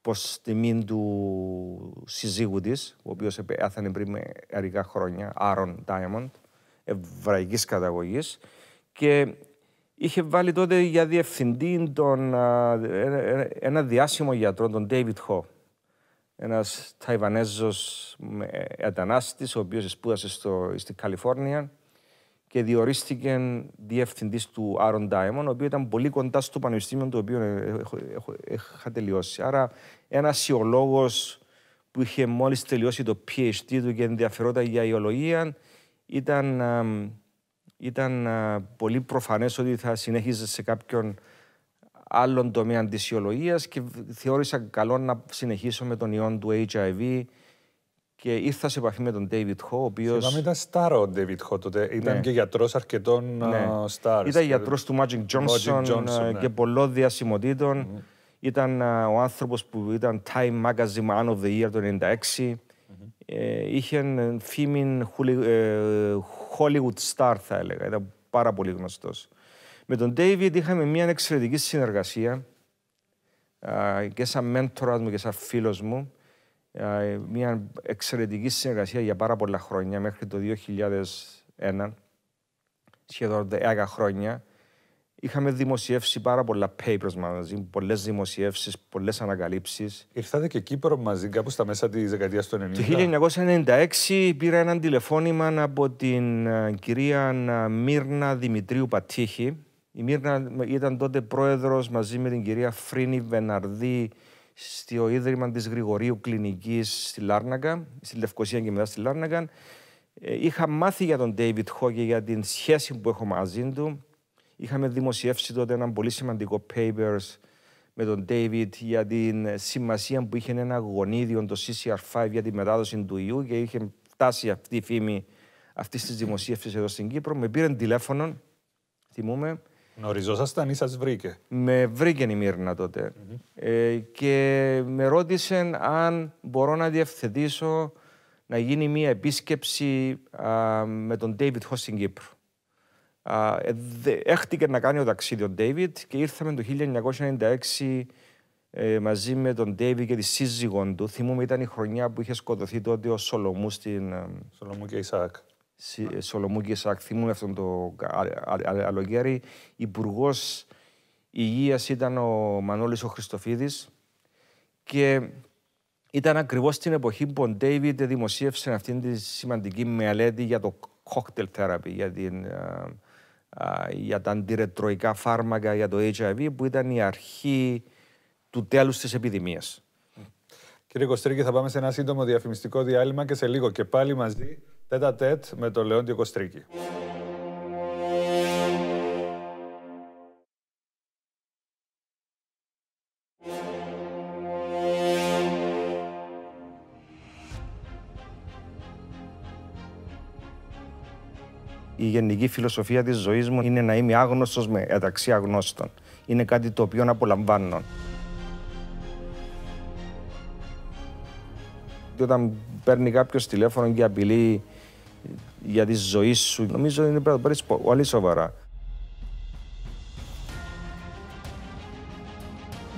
προς τιμήν του συζύγου της, ο οποίος έθανε πριν μερικά χρόνια, Άρον Diamond, εβραϊκής καταγωγής. και είχε βάλει τότε για διευθυντή τον, ε, ε, ένα διάσημο γιατρό, τον David Ho, ένας Ταϊβανέζος μετανάστη, ε, ο οποίος σπούδασε στο, Καλιφόρνια και διορίστηκε διευθυντής του Άρον Ντάιμον, ο οποίος ήταν πολύ κοντά στο πανεπιστήμιο το οποίο ε, είχα τελειώσει. Άρα, ένας ιολόγος που είχε μόλις τελειώσει το PhD του και ενδιαφερόταν για ιολογία, ήταν, ήταν πολύ προφανές ότι θα συνέχιζε σε κάποιον άλλων τομέων της και θεώρησα καλό να συνεχίσω με τον ιόν του HIV και ήρθα σε επαφή με τον David Ho, ο οποίος... Θυμάμαι ήταν star ο David Ho τότε, ήταν ναι. και γιατρός αρκετών ναι. stars. Ήταν γιατρός του Magic Johnson, Johnson ε, ναι. και πολλών διασημοτήτων. Mm. Ήταν ο άνθρωπος που ήταν Time Magazine Man of the Year το 1996. Ε, είχε ε, φήμη ε, Hollywood star θα έλεγα, ήταν πάρα πολύ γνωστός. Με τον David είχαμε μια εξαιρετική συνεργασία και σαν μέντορας μου και σαν φίλος μου. Μια εξαιρετική συνεργασία για πάρα πολλά χρόνια, μέχρι το 2001, σχεδόν 10 χρόνια. Είχαμε δημοσιεύσει πάρα πολλά papers μαζί, πολλές δημοσιεύσεις, πολλές ανακαλύψεις. Ήρθατε και Κύπρο μαζί, κάπου στα μέσα της δεκαετίας του 90. Το 1996 πήρα ένα τηλεφώνημα από την κυρία Μύρνα Δημητρίου Πατήχη, η Μύρνα ήταν τότε πρόεδρος μαζί με την κυρία Φρίνη Βεναρδί στο Ίδρυμα της Γρηγορίου Κλινικής στη Λάρναγκα, στη Λευκοσία και μετά στη Λάρνακα. Ε, είχα μάθει για τον Ντέιβιτ και για την σχέση που έχω μαζί του. Είχαμε δημοσιεύσει τότε ένα πολύ σημαντικό papers με τον Ντέιβιτ για την σημασία που είχε ένα γονίδιο το CCR5 για τη μετάδοση του ιού και είχε φτάσει αυτή η φήμη αυτής της δημοσίευσης εδώ στην Κύπρο. Με πήραν τηλέφωνο, θυμούμε, Γνωριζόσασταν ή σας βρήκε. Με βρήκε η Μύρνα τότε. τοτε και με ρώτησε αν μπορώ να διευθετήσω να γίνει μια επίσκεψη με τον Ντέιβιτ Χω στην Κύπρο. έχτηκε να κάνει ο ταξίδι ο Ντέιβιτ και ήρθαμε το 1996 ε, μαζί με τον Ντέιβιτ και τη σύζυγό του. Θυμούμαι ήταν η χρονιά που είχε σκοτωθεί τότε ο Σολομού στην... Ε, Σολομού και Ισάκ. Ε, Σολομού και Σακ, αυτόν τον αλογέρι. Υπουργός Υγείας ήταν ο Μανώλης ο Χριστοφίδης. και ήταν ακριβώς την εποχή που ο Ντέιβιντ δημοσίευσε αυτήν τη σημαντική μελέτη για το cocktail therapy, για, την, α, α, για τα αντιρετροϊκά φάρμακα για το HIV, που ήταν η αρχή του τέλους της επιδημίας. Κύριε Κωστρίκη, θα πάμε σε ένα σύντομο διαφημιστικό διάλειμμα και σε λίγο και πάλι μαζί τέτα τέτ με τον Λεόντιο Κοστρίκη. Η γενική φιλοσοφία της ζωής μου είναι να είμαι άγνωστος με μεταξύ αγνώστων. Είναι κάτι το οποίο απολαμβάνω. Όταν παίρνει κάποιος τηλέφωνο και απειλεί για τη ζωή σου. Νομίζω είναι το πάρεις πολύ σοβαρά.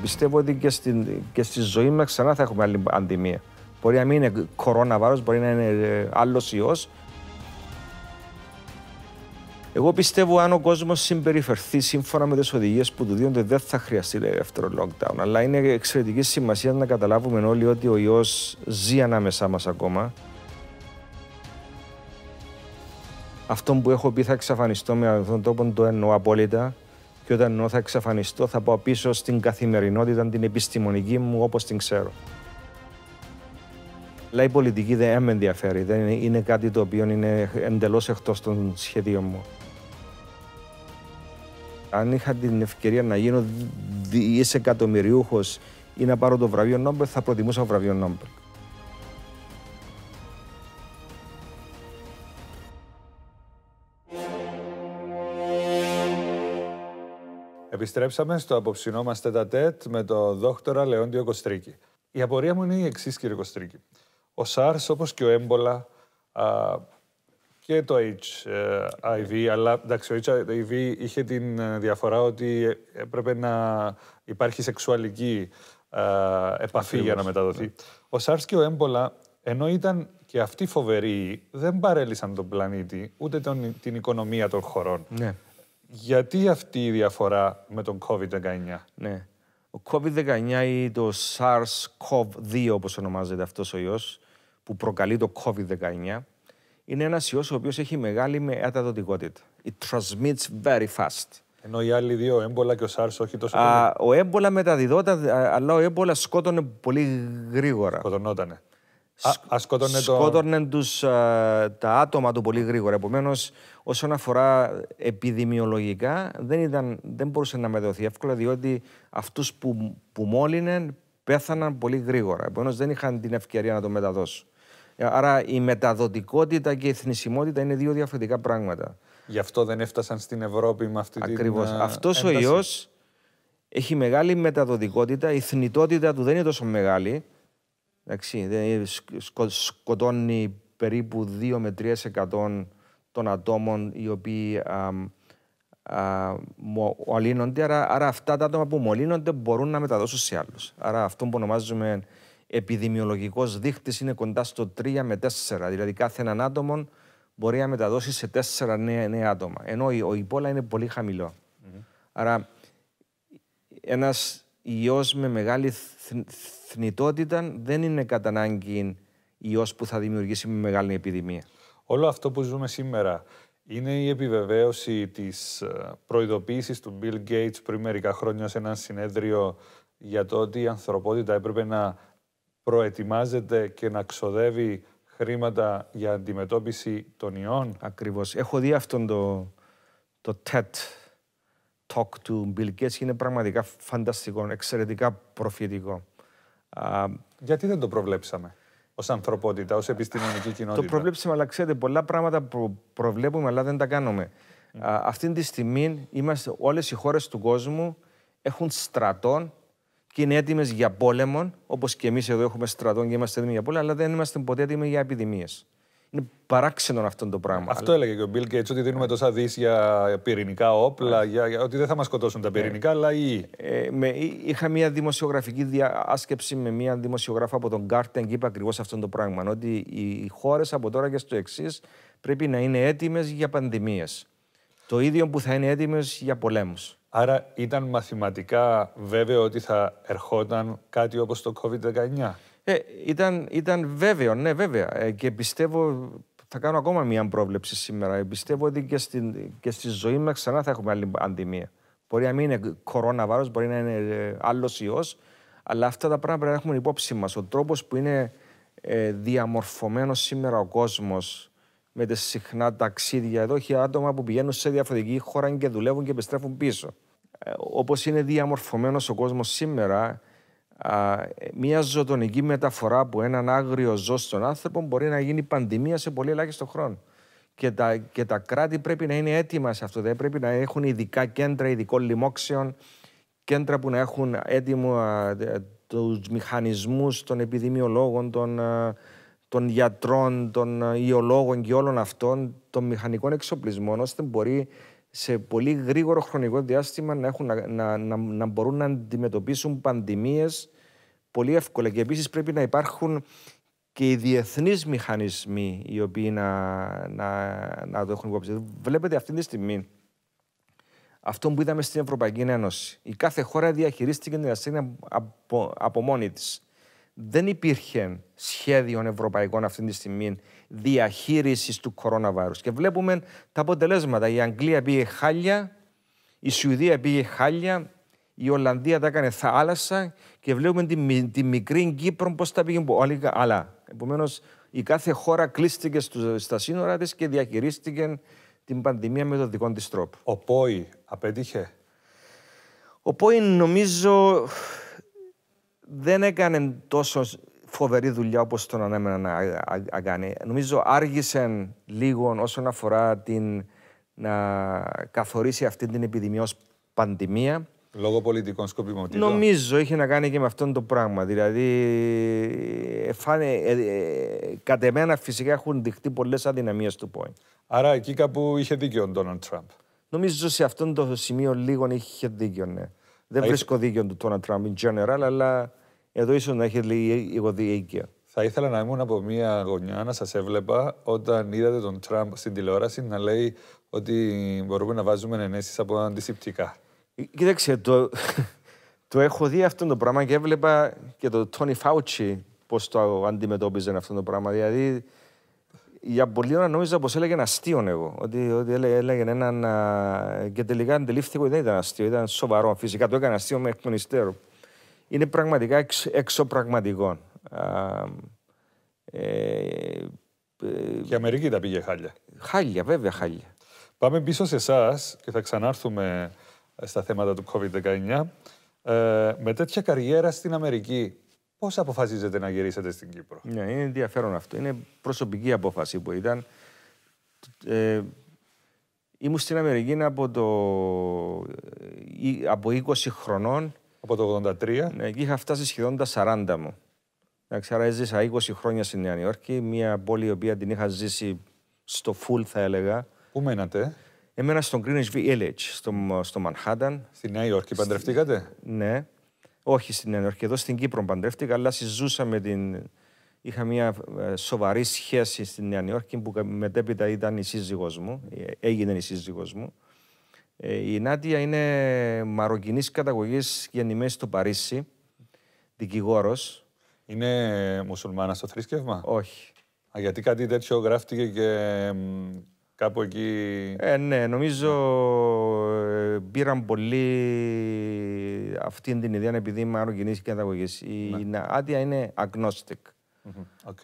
Πιστεύω ότι και, στη ζωή μας ξανά θα έχουμε άλλη αντιμία. Μπορεί να μην είναι κοροναβάρος, μπορεί να είναι ε, άλλος ιός. Εγώ πιστεύω αν ο κόσμος συμπεριφερθεί σύμφωνα με τις οδηγίες που του δίνονται, δεν θα χρειαστεί δεύτερο lockdown. Αλλά είναι εξαιρετική σημασία να καταλάβουμε όλοι ότι ο ιός ζει ανάμεσά μας ακόμα. αυτό που έχω πει θα εξαφανιστώ με αυτόν τον τόπο το εννοώ απόλυτα και όταν εννοώ θα εξαφανιστώ θα πάω πίσω στην καθημερινότητα, την επιστημονική μου όπως την ξέρω. Αλλά η πολιτική δεν με ενδιαφέρει, δεν είναι κάτι το οποίο είναι εντελώς εκτός των σχεδίων μου. Αν είχα την ευκαιρία να γίνω δισεκατομμυριούχο ή να πάρω το βραβείο Νόμπελ, θα προτιμούσα το βραβείο Νόμπελ. Επιστρέψαμε στο απόψινό μας τετατέτ με τον δόκτωρα Λεόντιο Κοστρίκη. Η απορία μου είναι η εξής, κύριε Κοστρίκη. Ο SARS, όπως και ο έμπολα α, και το HIV, αλλά εντάξει, ο HIV είχε την ε, διαφορά ότι έπρεπε να υπάρχει σεξουαλική α, επαφή για να μεταδοθεί. Ναι. Ο SARS και ο έμπολα, ενώ ήταν και αυτοί φοβεροί, δεν παρέλυσαν τον πλανήτη ούτε τον, την οικονομία των χωρών. Ναι. Γιατί αυτή η διαφορά με τον COVID-19. Ναι. Ο COVID-19 ή το SARS-CoV-2 όπως ονομάζεται αυτός ο ιός που προκαλεί το COVID-19 είναι ένας ιός ο οποίος έχει μεγάλη μεταδοτικότητα. It transmits very fast. Ενώ οι άλλοι δύο, ο έμπολα και ο SARS, όχι τόσο πολύ. Ο έμπολα μεταδιδόταν, αλλά ο έμπολα σκότωνε πολύ γρήγορα. Σκοτωνότανε. Α, σκότωνε το... τους, α, ε, τα άτομα του πολύ γρήγορα. Επομένως, όσον αφορά επιδημιολογικά, δεν, ήταν, δεν μπορούσε να μεταδοθεί εύκολα, διότι αυτούς που, που μόλυνε πέθαναν πολύ γρήγορα. Επομένως, δεν είχαν την ευκαιρία να το μεταδώσουν. Ε, άρα, η μεταδοτικότητα και η θνησιμότητα είναι δύο διαφορετικά πράγματα. Γι' αυτό δεν έφτασαν στην Ευρώπη με αυτή Ακριβώς. την. Ε, Ακριβώ. Αυτός ο ιός έχει μεγάλη μεταδοτικότητα, η θνητότητα του δεν είναι τόσο μεγάλη. Εντάξει, σκοτώνει περίπου 2 με 3% των ατόμων οι οποίοι μολύνονται. Άρα, άρα, αυτά τα άτομα που μολύνονται μπορούν να μεταδώσουν σε άλλους. Άρα αυτό που ονομάζουμε επιδημιολογικός δείχτης είναι κοντά στο 3 με 4. Δηλαδή κάθε έναν άτομο μπορεί να μεταδώσει σε 4 νέα, νέα άτομα. Ενώ η υπόλα είναι πολύ Άρα ένας ιός με μεγάλη θνητότητα δεν είναι κατά ανάγκη ιός που θα δημιουργήσει μεγάλη επιδημία. Όλο αυτό που ζούμε σήμερα είναι η επιβεβαίωση της ε, προειδοποίησης του Bill Gates πριν μερικά χρόνια σε ένα συνέδριο για το ότι η ανθρωπότητα έπρεπε να προετοιμάζεται και να ξοδεύει χρήματα για αντιμετώπιση των ιών. Ακριβώς. Έχω δει αυτόν το, το TED talk του Bill Gates είναι πραγματικά φανταστικό, εξαιρετικά προφητικό. Γιατί δεν το προβλέψαμε ως ανθρωπότητα, ως επιστημονική κοινότητα. Το προβλέψαμε, αλλά ξέρετε, πολλά πράγματα που προβλέπουμε, αλλά δεν τα κάνουμε. Mm. αυτή τη στιγμή είμαστε, όλες οι χώρες του κόσμου έχουν στρατών και είναι έτοιμες για πόλεμο, όπως και εμείς εδώ έχουμε στρατών και είμαστε έτοιμοι για πόλεμο, αλλά δεν είμαστε ποτέ έτοιμοι για επιδημίες. Είναι παράξενο αυτό το πράγμα. Αυτό έλεγε και ο Bill Gates, ότι δίνουμε τόσα δις για πυρηνικά όπλα, για, ότι δεν θα μας σκοτώσουν τα ναι. πυρηνικά, αλλά ή. Ε, ε, είχα μια δημοσιογραφική διάσκεψη με μια δημοσιογράφα από τον Κάρτεν και είπα ακριβώς αυτό το πράγμα. Ότι οι χώρες από τώρα και στο εξής πρέπει να είναι έτοιμες για πανδημίες. Το ίδιο που θα είναι έτοιμες για πολέμους. Άρα ήταν μαθηματικά βέβαιο ότι θα ερχόταν κάτι όπως το COVID-19. Ε, ήταν, ήταν βέβαιο, ναι, βέβαια. Ε, και πιστεύω, θα κάνω ακόμα μία πρόβλεψη σήμερα. Ε, πιστεύω ότι και, στην, και στη ζωή μας ξανά θα έχουμε άλλη πανδημία. Μπορεί να μην είναι κοροναβάρος, μπορεί να είναι ε, άλλος ιός, αλλά αυτά τα πράγματα πρέπει να έχουμε υπόψη μας. Ο τρόπος που είναι ε, διαμορφωμένος σήμερα ο κόσμος με τα συχνά ταξίδια. Εδώ έχει άτομα που πηγαίνουν σε διαφορετική χώρα και δουλεύουν και επιστρέφουν πίσω. Ε, Όπως είναι διαμορφωμένος ο κόσμος σήμερα, α, μια ζωτονική μεταφορά από έναν άγριο ζώο στον άνθρωπο μπορεί να γίνει πανδημία σε πολύ ελάχιστο χρόνο. Και τα, και τα κράτη πρέπει να είναι έτοιμα σε αυτό. Δεν πρέπει να έχουν ειδικά κέντρα ειδικών λοιμόξεων, κέντρα που να έχουν έτοιμο τους μηχανισμούς των επιδημιολόγων, των, των γιατρών, των ιολόγων και όλων αυτών, των μηχανικών εξοπλισμών, ώστε μπορεί σε πολύ γρήγορο χρονικό διάστημα να, έχουν, να, να, να μπορούν να αντιμετωπίσουν πανδημίες πολύ εύκολα. Και επίσης πρέπει να υπάρχουν και οι διεθνείς μηχανισμοί οι οποίοι να, να, να το έχουν υπόψη. Βλέπετε αυτή τη στιγμή αυτό που είδαμε στην Ευρωπαϊκή Ένωση. Η κάθε χώρα διαχειρίστηκε την ασθένεια από, από μόνη της. Δεν υπήρχε σχέδιο ευρωπαϊκών αυτή τη στιγμή διαχείρισης του κοροναβάρου. Και βλέπουμε τα αποτελέσματα. Η Αγγλία πήγε χάλια, η Σουηδία πήγε χάλια, η Ολλανδία τα έκανε θάλασσα και βλέπουμε τη, μικρή Κύπρο πώς τα πήγε πολύ καλά. Επομένως, η κάθε χώρα κλείστηκε στα σύνορα της και διαχειρίστηκε την πανδημία με τον δικό της τρόπο. Ο ΠΟΗ απέτυχε. Ο ΠΟΗ νομίζω δεν έκανε τόσο φοβερή δουλειά όπως τον ανέμενα να κάνει. Νομίζω άργησε λίγο όσον αφορά την, να καθορίσει αυτή την επιδημία ως πανδημία. Λόγω πολιτικών σκοπιμότητων. Νομίζω είχε να κάνει και με αυτόν το πράγμα. Δηλαδή, εφάνε ε, ε, κατ' εμένα φυσικά έχουν δειχτεί πολλές αδυναμίες του ΠΟΕ. Άρα εκεί κάπου είχε δίκιο ο Ντόναλτ Τραμπ. Νομίζω σε αυτό το σημείο λίγο είχε δίκιο, ναι. Δεν βρίσκω δίκιο του Ντόναλτ Τραμπ in general, αλλά... Εδώ ίσως να έχει λίγη εγωδία Θα ήθελα να ήμουν από μία γωνιά να σας έβλεπα όταν είδατε τον Τραμπ στην τηλεόραση να λέει ότι μπορούμε να βάζουμε ενέσεις από αντισηπτικά. Ε, κοίταξε, το, [LAUGHS] το έχω δει αυτό το πράγμα και έβλεπα και τον Τόνι Φάουτσι πώς το αντιμετώπιζε αυτό το πράγμα. Δηλαδή, για πολλή ώρα νόμιζα πώς το αντιμετωπιζε αυτο το πραγμα δηλαδη για πολλη ωρα νομιζα πώ ελεγε ενα αστειο εγω οτι οτι ελεγε εναν και τελικα αντιληφθηκα οτι δεν ηταν αστειο ηταν σοβαρο φυσικα το εκανα αστειο μέχρι τον Ιστέρο είναι πραγματικά εξω πραγματικό. Ε, ε, και η Αμερική τα πήγε χάλια. Χάλια, βέβαια χάλια. Πάμε πίσω σε εσάς και θα ξανάρθουμε στα θέματα του COVID-19. Ε, με τέτοια καριέρα στην Αμερική, πώς αποφασίζετε να γυρίσετε στην Κύπρο. Ναι, είναι ενδιαφέρον αυτό. Είναι προσωπική απόφαση που ήταν. Ε, ήμουν στην Αμερική από 20 ε, χρονών από το 83. Ναι, είχα φτάσει σχεδόν τα 40 μου. Εντάξει, άρα έζησα 20 χρόνια στην Νέα Υόρκη, μια πόλη η οποία την είχα ζήσει στο full θα έλεγα. Πού μένατε? Έμενα στο Greenwich Village, στο, στο Manhattan. Στη Νέα Υόρκη παντρευτήκατε? Ναι. Όχι στην Νέα Υόρκη, εδώ στην Κύπρο παντρεύτηκα, αλλά συζούσα την... Είχα μια ε, σοβαρή σχέση στην Νέα Υόρκη που μετέπειτα ήταν η σύζυγός μου, ε, έγινε η σύζυγός μου. Ε, η Νάντια είναι μαροκινής καταγωγής, γεννημένη στο Παρίσι, δικηγόρος. Είναι μουσουλμάνα στο θρησκεύμα, Όχι. Α, γιατί κάτι τέτοιο γράφτηκε και κάπου εκεί. Ε, ναι, νομίζω ε, πήραν πολύ αυτή την ιδέα επειδή είμαι μαροκινής καταγωγής. Η Νάντια ναι. είναι agnostic. Οκ.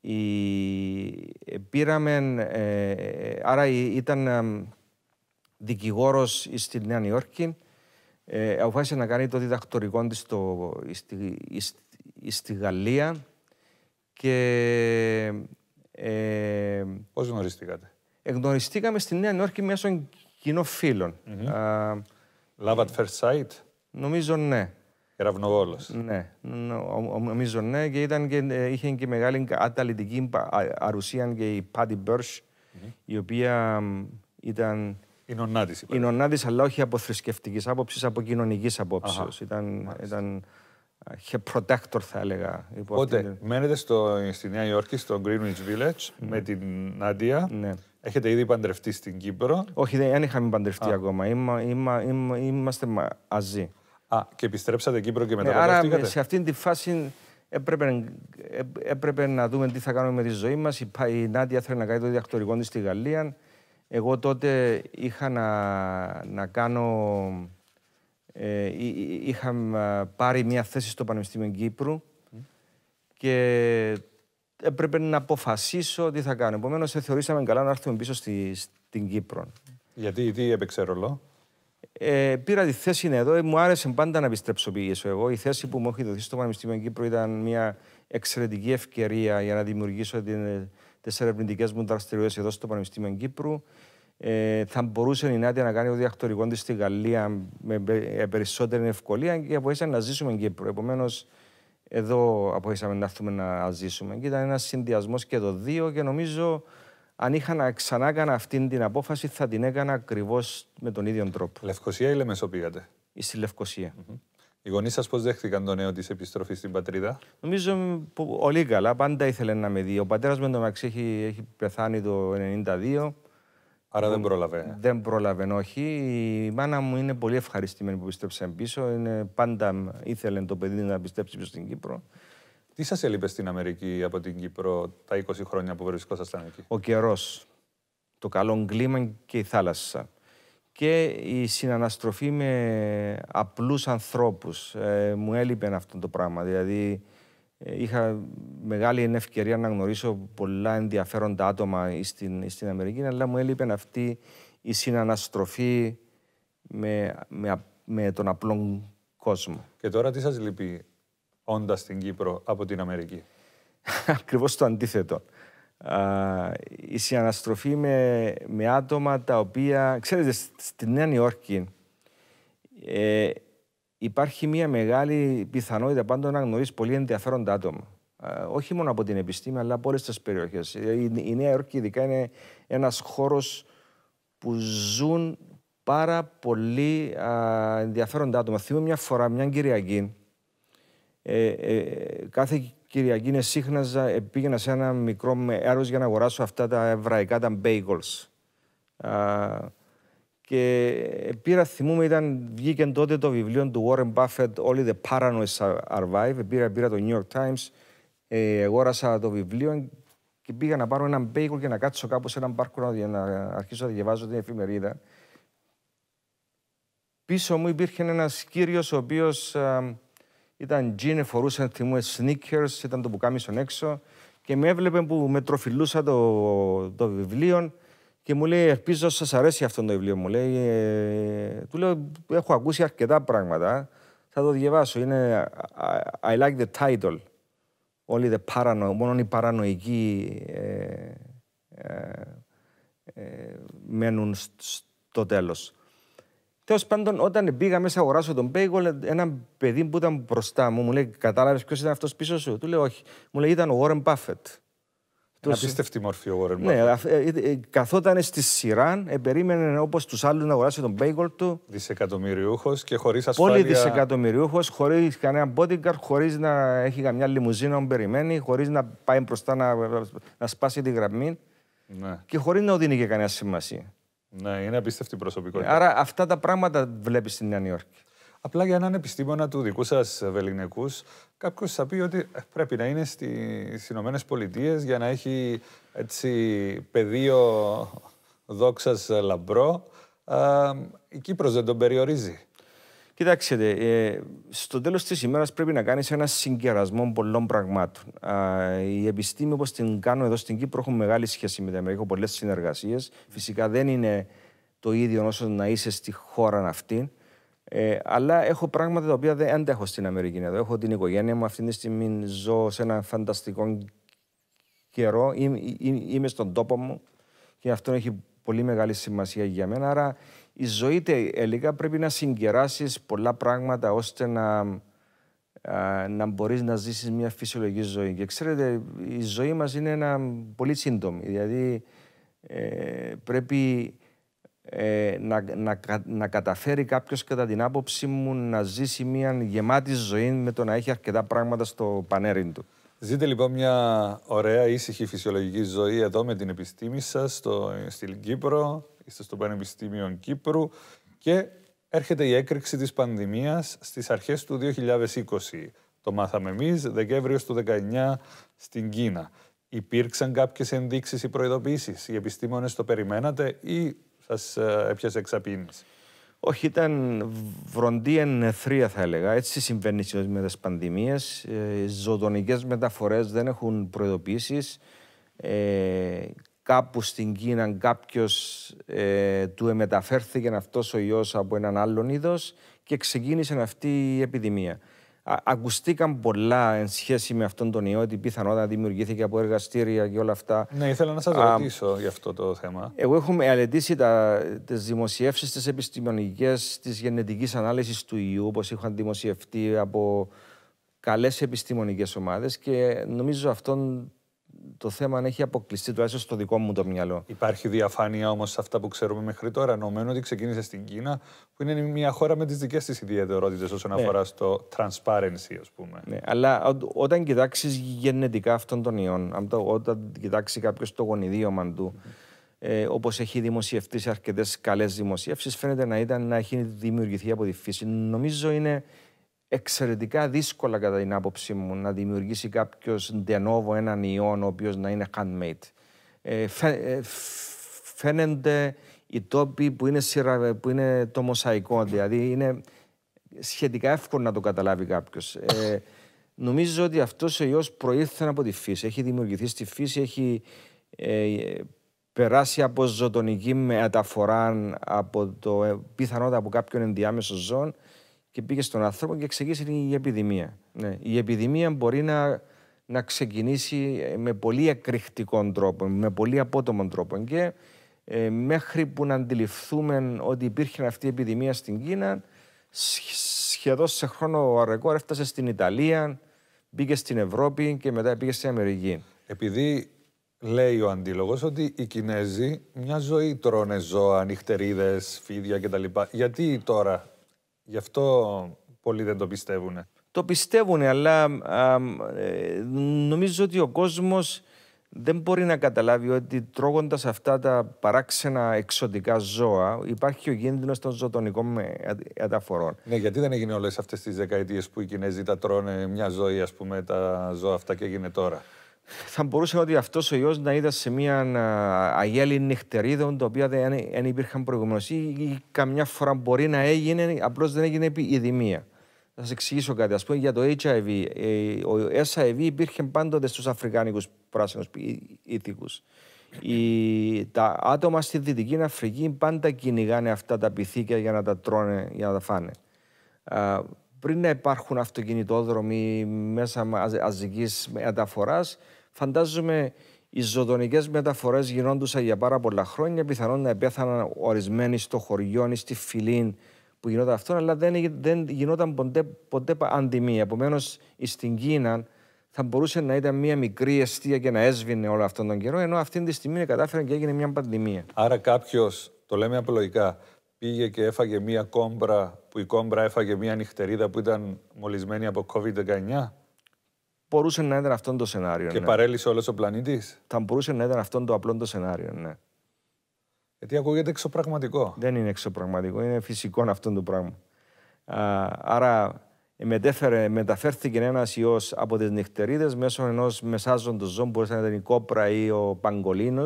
η... Πήραμε, άρα ήταν δικηγόρο στη Νέα Υόρκη. Ε, αποφάσισε να κάνει το διδακτορικό της στη, Γαλλία και... Ε, Πώς γνωριστήκατε? Εγνωριστήκαμε στη νεα Υόρκη Νόρκη μέσω κοινών φίλων. Mm-hmm. Love at first sight? Νομίζω ναι. Κεραυνοβόλος. Ναι, νομίζω ναι και, ήταν και ε, είχε και μεγάλη αταλητική αρουσία και η Πάτι Μπέρσ, mm-hmm. η οποία ήταν η Νονάδη. Η αλλά όχι από θρησκευτικής άποψης, από κοινωνικής απόψή. Ήταν, ήταν είχε protector, θα έλεγα. Οπότε, μένετε στο, στη Νέα Υόρκη, στο Greenwich Village, ναι. με την Νάντια. Ναι. Έχετε ήδη παντρευτεί στην Κύπρο. Όχι, δεν είχαμε παντρευτεί Α. ακόμα. Είμα, είμα, είμαστε μαζί. Α, και επιστρέψατε Κύπρο και ναι, μετά ναι, Άρα, σε αυτή τη φάση έπρεπε, έπρεπε να δούμε τι θα κάνουμε με τη ζωή μας. Η, η Νάντια θέλει να κάνει το διδακτορικό της στη Γαλλία. Εγώ τότε είχα να, να κάνω... Ε, είχα πάρει μια θέση στο Πανεπιστήμιο Κύπρου και έπρεπε να αποφασίσω τι θα κάνω. Επομένως, ε, θεωρήσαμε καλά να έρθουμε πίσω στη, στην Κύπρο. Γιατί, τι έπαιξε ρολό? Ε, πήρα τη θέση ναι, εδώ. Ε, μου άρεσε πάντα να επιστρέψω πίσω εγώ. Η θέση που μου έχει δοθεί στο Πανεπιστήμιο Κύπρου ήταν μια εξαιρετική ευκαιρία για να δημιουργήσω την, τι ερευνητικές μου δραστηριότητες εδώ στο Πανεπιστήμιο Κύπρου. Ε, θα μπορούσε η Νάντια να κάνει ο διακτορικό της στη Γαλλία με ε, περισσότερη ευκολία και αποφάσισα να ζήσουμε Κύπρο. Επομένως, εδώ αποφάσισαμε να έρθουμε να ζήσουμε. Και ήταν ένας συνδυασμός και το δύο και νομίζω αν είχα να ξανά έκανα αυτή την απόφαση θα την έκανα ακριβώς με τον ίδιο τρόπο. Λευκοσία ή Λεμεσό πήγατε. Στη λευκοσια οι γονείς σας πώς δέχτηκαν το νέο της επιστροφής στην πατρίδα, Νομίζω πολύ καλά. Πάντα ήθελε να με δει. Ο πατέρας μου το μαξί έχει, έχει πεθάνει το 1992. Άρα δεν πρόλαβε. Δεν πρόλαβε, όχι. Η μάνα μου είναι πολύ ευχαριστημένη που πιστέψε πίσω. Είναι, πάντα ήθελε το παιδί να πιστέψει πίσω στην Κύπρο. Τι σας έλειπε στην Αμερική από την Κύπρο τα 20 χρόνια που βρισκόσασταν εκεί, Ο καιρός. Το καλό κλίμα και η θάλασσα και η συναναστροφή με απλούς ανθρώπους. Ε, μου έλειπε αυτό το πράγμα. Δηλαδή, ε, είχα μεγάλη ευκαιρία να γνωρίσω πολλά ενδιαφέροντα άτομα στην, στην Αμερική, αλλά μου έλειπε αυτή η συναναστροφή με, με, τον απλό κόσμο. Και τώρα τι σας λείπει όντας στην Κύπρο από την Αμερική. [LAUGHS] Ακριβώς το αντίθετο η συναναστροφή με, άτομα τα οποία, ξέρετε, στη Νέα Νιόρκη ε, υπάρχει μια μεγάλη πιθανότητα πάντων να γνωρίσει πολύ ενδιαφέροντα άτομα. όχι μόνο από την επιστήμη, αλλά από όλες τις περιοχές. Ε, η, η, Νέα Νιόρκη ειδικά είναι ένας χώρος που ζουν πάρα πολύ ενδιαφέροντα άτομα. Θυμούμαι μια φορά, μια Κυριακή, ε, ε, κάθε Κυριακή είναι σύχναζα, ε, πήγαινα σε ένα μικρό έργο για να αγοράσω αυτά τα εβραϊκά, τα bagels. και πήρα, θυμούμαι, ήταν, βγήκε τότε το βιβλίο του Warren Buffett, Only the Paranoid Survive, πήρα, πήρα το New York Times, ε, αγόρασα το βιβλίο και πήγα να πάρω ένα bagel και να κάτσω κάπου σε έναν πάρκο για να αρχίσω να διαβάζω την εφημερίδα. Πίσω μου υπήρχε ένας κύριος ο οποίος α, ήταν τζίνε, φορούσε θυμούμε sneakers, ήταν το πουκάμισον έξω και με έβλεπε που με τροφιλούσα το, το βιβλίο και μου λέει: Ελπίζω σας αρέσει αυτό το βιβλίο. Μου λέει: ε, Του λέω: Έχω ακούσει αρκετά πράγματα. Θα το διαβάσω. Είναι I like the title. Όλοι μόνο οι παρανοϊκοί ε, ε, ε μένουν στο τέλος. Τέλος πάντων, όταν πήγα μέσα αγοράσω τον Πέικολ, ένα παιδί που ήταν μπροστά μου μου λέει: Κατάλαβες ποιος ήταν αυτός πίσω σου. Του λέει: Όχι. Μου λέει: Ήταν ο Βόρεν Buffett. Απίστευτη μορφή ο Βόρεν ναι, Buffett. Ναι, ε, ε, ε, καθόταν στη σειρά, ε, περίμενε όπως τους άλλους να αγοράσει τον Πέικολ του. Δισεκατομμυριούχος και χωρίς ασφάλεια. Πολύ δισεκατομμυριούχος, χωρίς κανένα bodyguard, χωρίς να έχει καμιά λιμουζίνα περιμένει, χωρίς να πάει μπροστά να, να σπάσει τη γραμμή. Ναι. Και χωρίς να οδύνει και κανένα σημασία. Ναι, είναι απίστευτη προσωπικότητα. Άρα αυτά τα πράγματα βλέπεις στην Νέα Νιόρκη. Απλά για έναν επιστήμονα του δικού σας βεληνικούς, κάποιος θα πει ότι ε, πρέπει να είναι στις Ηνωμένες Πολιτείες για να έχει έτσι πεδίο δόξας λαμπρό. η Κύπρος δεν τον περιορίζει. Κοιτάξτε, ε, στο τέλος της ημέρας πρέπει να κάνεις ένα συγκερασμό πολλών πραγμάτων. η επιστήμη όπως την κάνω εδώ στην Κύπρο έχουν μεγάλη σχέση με την Αμερική, έχω πολλές συνεργασίες. Φυσικά δεν είναι το ίδιο όσο να είσαι στη χώρα αυτή. Ε, αλλά έχω πράγματα τα οποία δεν αντέχω στην Αμερική. Εδώ έχω την οικογένεια μου. Αυτή τη στιγμή ζω σε ένα φανταστικό καιρό. Είμαι, είμαι στον τόπο μου και αυτό έχει πολύ μεγάλη σημασία για μένα. Άρα η ζωή τελικά πρέπει να συγκεράσεις πολλά πράγματα ώστε να, να μπορείς να ζήσεις μια φυσιολογική ζωή. Και ξέρετε, η ζωή μας είναι ένα πολύ σύντομη, δηλαδή ε, πρέπει ε, να, να, καταφέρει κάποιος κατά την άποψή μου να ζήσει μια γεμάτη ζωή με το να έχει αρκετά πράγματα στο πανέρι του. Ζείτε λοιπόν μια ωραία ήσυχη φυσιολογική ζωή εδώ με την επιστήμη σας στο, στην Κύπρο, είστε στο Πανεπιστήμιο Κύπρου και έρχεται η έκρηξη της πανδημίας στις αρχές του 2020. Το μάθαμε εμείς, Δεκέμβριος του 2019 στην Κίνα. Υπήρξαν κάποιες ενδείξεις ή προειδοποιήσεις, οι επιστήμονες το περιμένατε ή σας ε, έπιασε εξαπίνηση. Όχι, ήταν βροντή εν θα έλεγα. Έτσι συμβαίνει συνήθως με τις πανδημίες. Ε, οι μεταφορές δεν έχουν προειδοποιήσεις. Ε, κάπου στην Κίνα κάποιος ε, του μεταφέρθηκε αυτός ο ιός από έναν άλλον είδος και ξεκίνησε αυτή η επιδημία. ακουστήκαν πολλά εν σχέση με αυτόν τον ιό, ότι πιθανότατα δημιουργήθηκε από εργαστήρια και όλα αυτά. Ναι, ήθελα να σας ρωτήσω για αυτό το θέμα. Εγώ έχουμε μελετήσει τις δημοσιεύσεις, τις επιστημονική της γενετικής ανάλυσης του ιού, όπως είχαν δημοσιευτεί από καλές επιστημονικές ομάδες και νομίζω αυτόν το θέμα έχει αποκλειστεί, τουλάχιστον στο δικό μου το μυαλό. Υπάρχει διαφάνεια όμως σε αυτά που ξέρουμε μέχρι τώρα. Νομίζω ότι ξεκίνησε στην Κίνα, που είναι μια χώρα με τις δικές της ιδιαιτερότητες όσον ναι. αφορά στο transparency, ας πούμε. Ναι, αλλά ό, όταν κοιτάξεις γενετικά αυτών των ιών, όταν κοιτάξει κάποιος το γονιδίωμα του, ε, όπως έχει δημοσιευτεί σε αρκετές καλές δημοσίευσει, φαίνεται να, ήταν, να έχει δημιουργηθεί από τη φύση. Νομίζω είναι εξαιρετικά δύσκολα κατά την άποψή μου να δημιουργήσει κάποιος ντενόβο έναν ιόν ο οποίος να είναι handmade. Ε, ε, φαίνονται οι τόποι που είναι, σειρα, που είναι το μοσαϊκό, δηλαδή είναι σχετικά εύκολο να το καταλάβει κάποιος. Ε, νομίζω ότι αυτός ο ιός προήλθε από τη φύση, έχει δημιουργηθεί στη φύση, έχει ε, περάσει από ζωτονική μεταφορά από το, ε, πιθανότητα από κάποιον ενδιάμεσο ζώο και πήγε στον άνθρωπο και εξήγησε η επιδημία. Ναι. Η επιδημία μπορεί να, να ξεκινήσει ε, με πολύ εκρηκτικό τρόπο, με πολύ απότομο τρόπο. Και ε, μέχρι που να αντιληφθούμε ότι υπήρχε αυτή η επιδημία στην Κίνα, σχεδόν σε χρόνο ρεκόρ έφτασε στην Ιταλία, μπήκε στην Ευρώπη και μετά πήγε στην Αμερική. Επειδή λέει ο αντίλογος ότι οι Κινέζοι μια ζωή τρώνε ζώα, νυχτερίδες, φίδια κτλ. Γιατί τώρα Γι' αυτό πολλοί δεν το πιστεύουν. Το πιστεύουν, αλλά ε, νομίζω ότι ο κόσμος δεν μπορεί να καταλάβει ότι τρώγοντας αυτά τα παράξενα εξωτικά ζώα υπάρχει ο κίνδυνος των ζωτονικών ανταφορών. Ναι, γιατί δεν έγινε όλες αυτές τις δεκαετίες που οι Κινέζοι τα τρώνε μια ζωή, ας πούμε, τα ζώα αυτά και έγινε τώρα θα μπορούσε ότι αυτός ο ιός να ήταν σε μια αγέλη νυχτερίδων, τα οποία δεν, υπήρχαν προηγουμένως ή, καμιά φορά μπορεί να έγινε, απλώς δεν έγινε επιδημία. Θα σα εξηγήσω κάτι. Ας πούμε για το HIV. Ε, ο SIV υπήρχε πάντοτε στους Αφρικάνικους πράσινους ηθικού. Τα άτομα στη Δυτική Αφρική πάντα κυνηγάνε αυτά τα πυθίκια για να τα τρώνε, για να τα φάνε. πριν να υπάρχουν αυτοκινητόδρομοι μέσα μαζικής μεταφοράς, Φαντάζομαι οι ζωντανικέ μεταφορές γινόντουσαν για πάρα πολλά χρόνια. Πιθανόν να επέθαναν ορισμένοι στο χωριό ή στη φυλή που γινόταν αυτό, αλλά δεν, δεν γινόταν ποτέ, ποτέ αντιμή. Επομένω, στην Κίνα θα μπορούσε να ήταν μια μικρή αιστεία και να έσβηνε όλο αυτόν τον καιρό, ενώ αυτή τη στιγμή κατάφερε και έγινε μια πανδημία. Άρα, κάποιος, το λέμε απολογικά, πήγε και έφαγε μια κόμπρα που η κόμπρα έφαγε μια νυχτερίδα που ήταν μολυσμένη από COVID-19 μπορούσε να ήταν αυτό το σενάριο. Και ναι. παρέλυσε όλος ο πλανήτης. Θα μπορούσε να ήταν αυτό το απλό το σενάριο, ναι. Γιατί ακούγεται εξωπραγματικό. Δεν είναι εξωπραγματικό, είναι φυσικό αυτό το πράγμα. άρα μεταφέρθηκε ένας ιός από τις νυχτερίδες μέσω ενός μεσάζοντος ζώου, μπορούσε να ήταν η κόπρα ή ο παγκολίνος.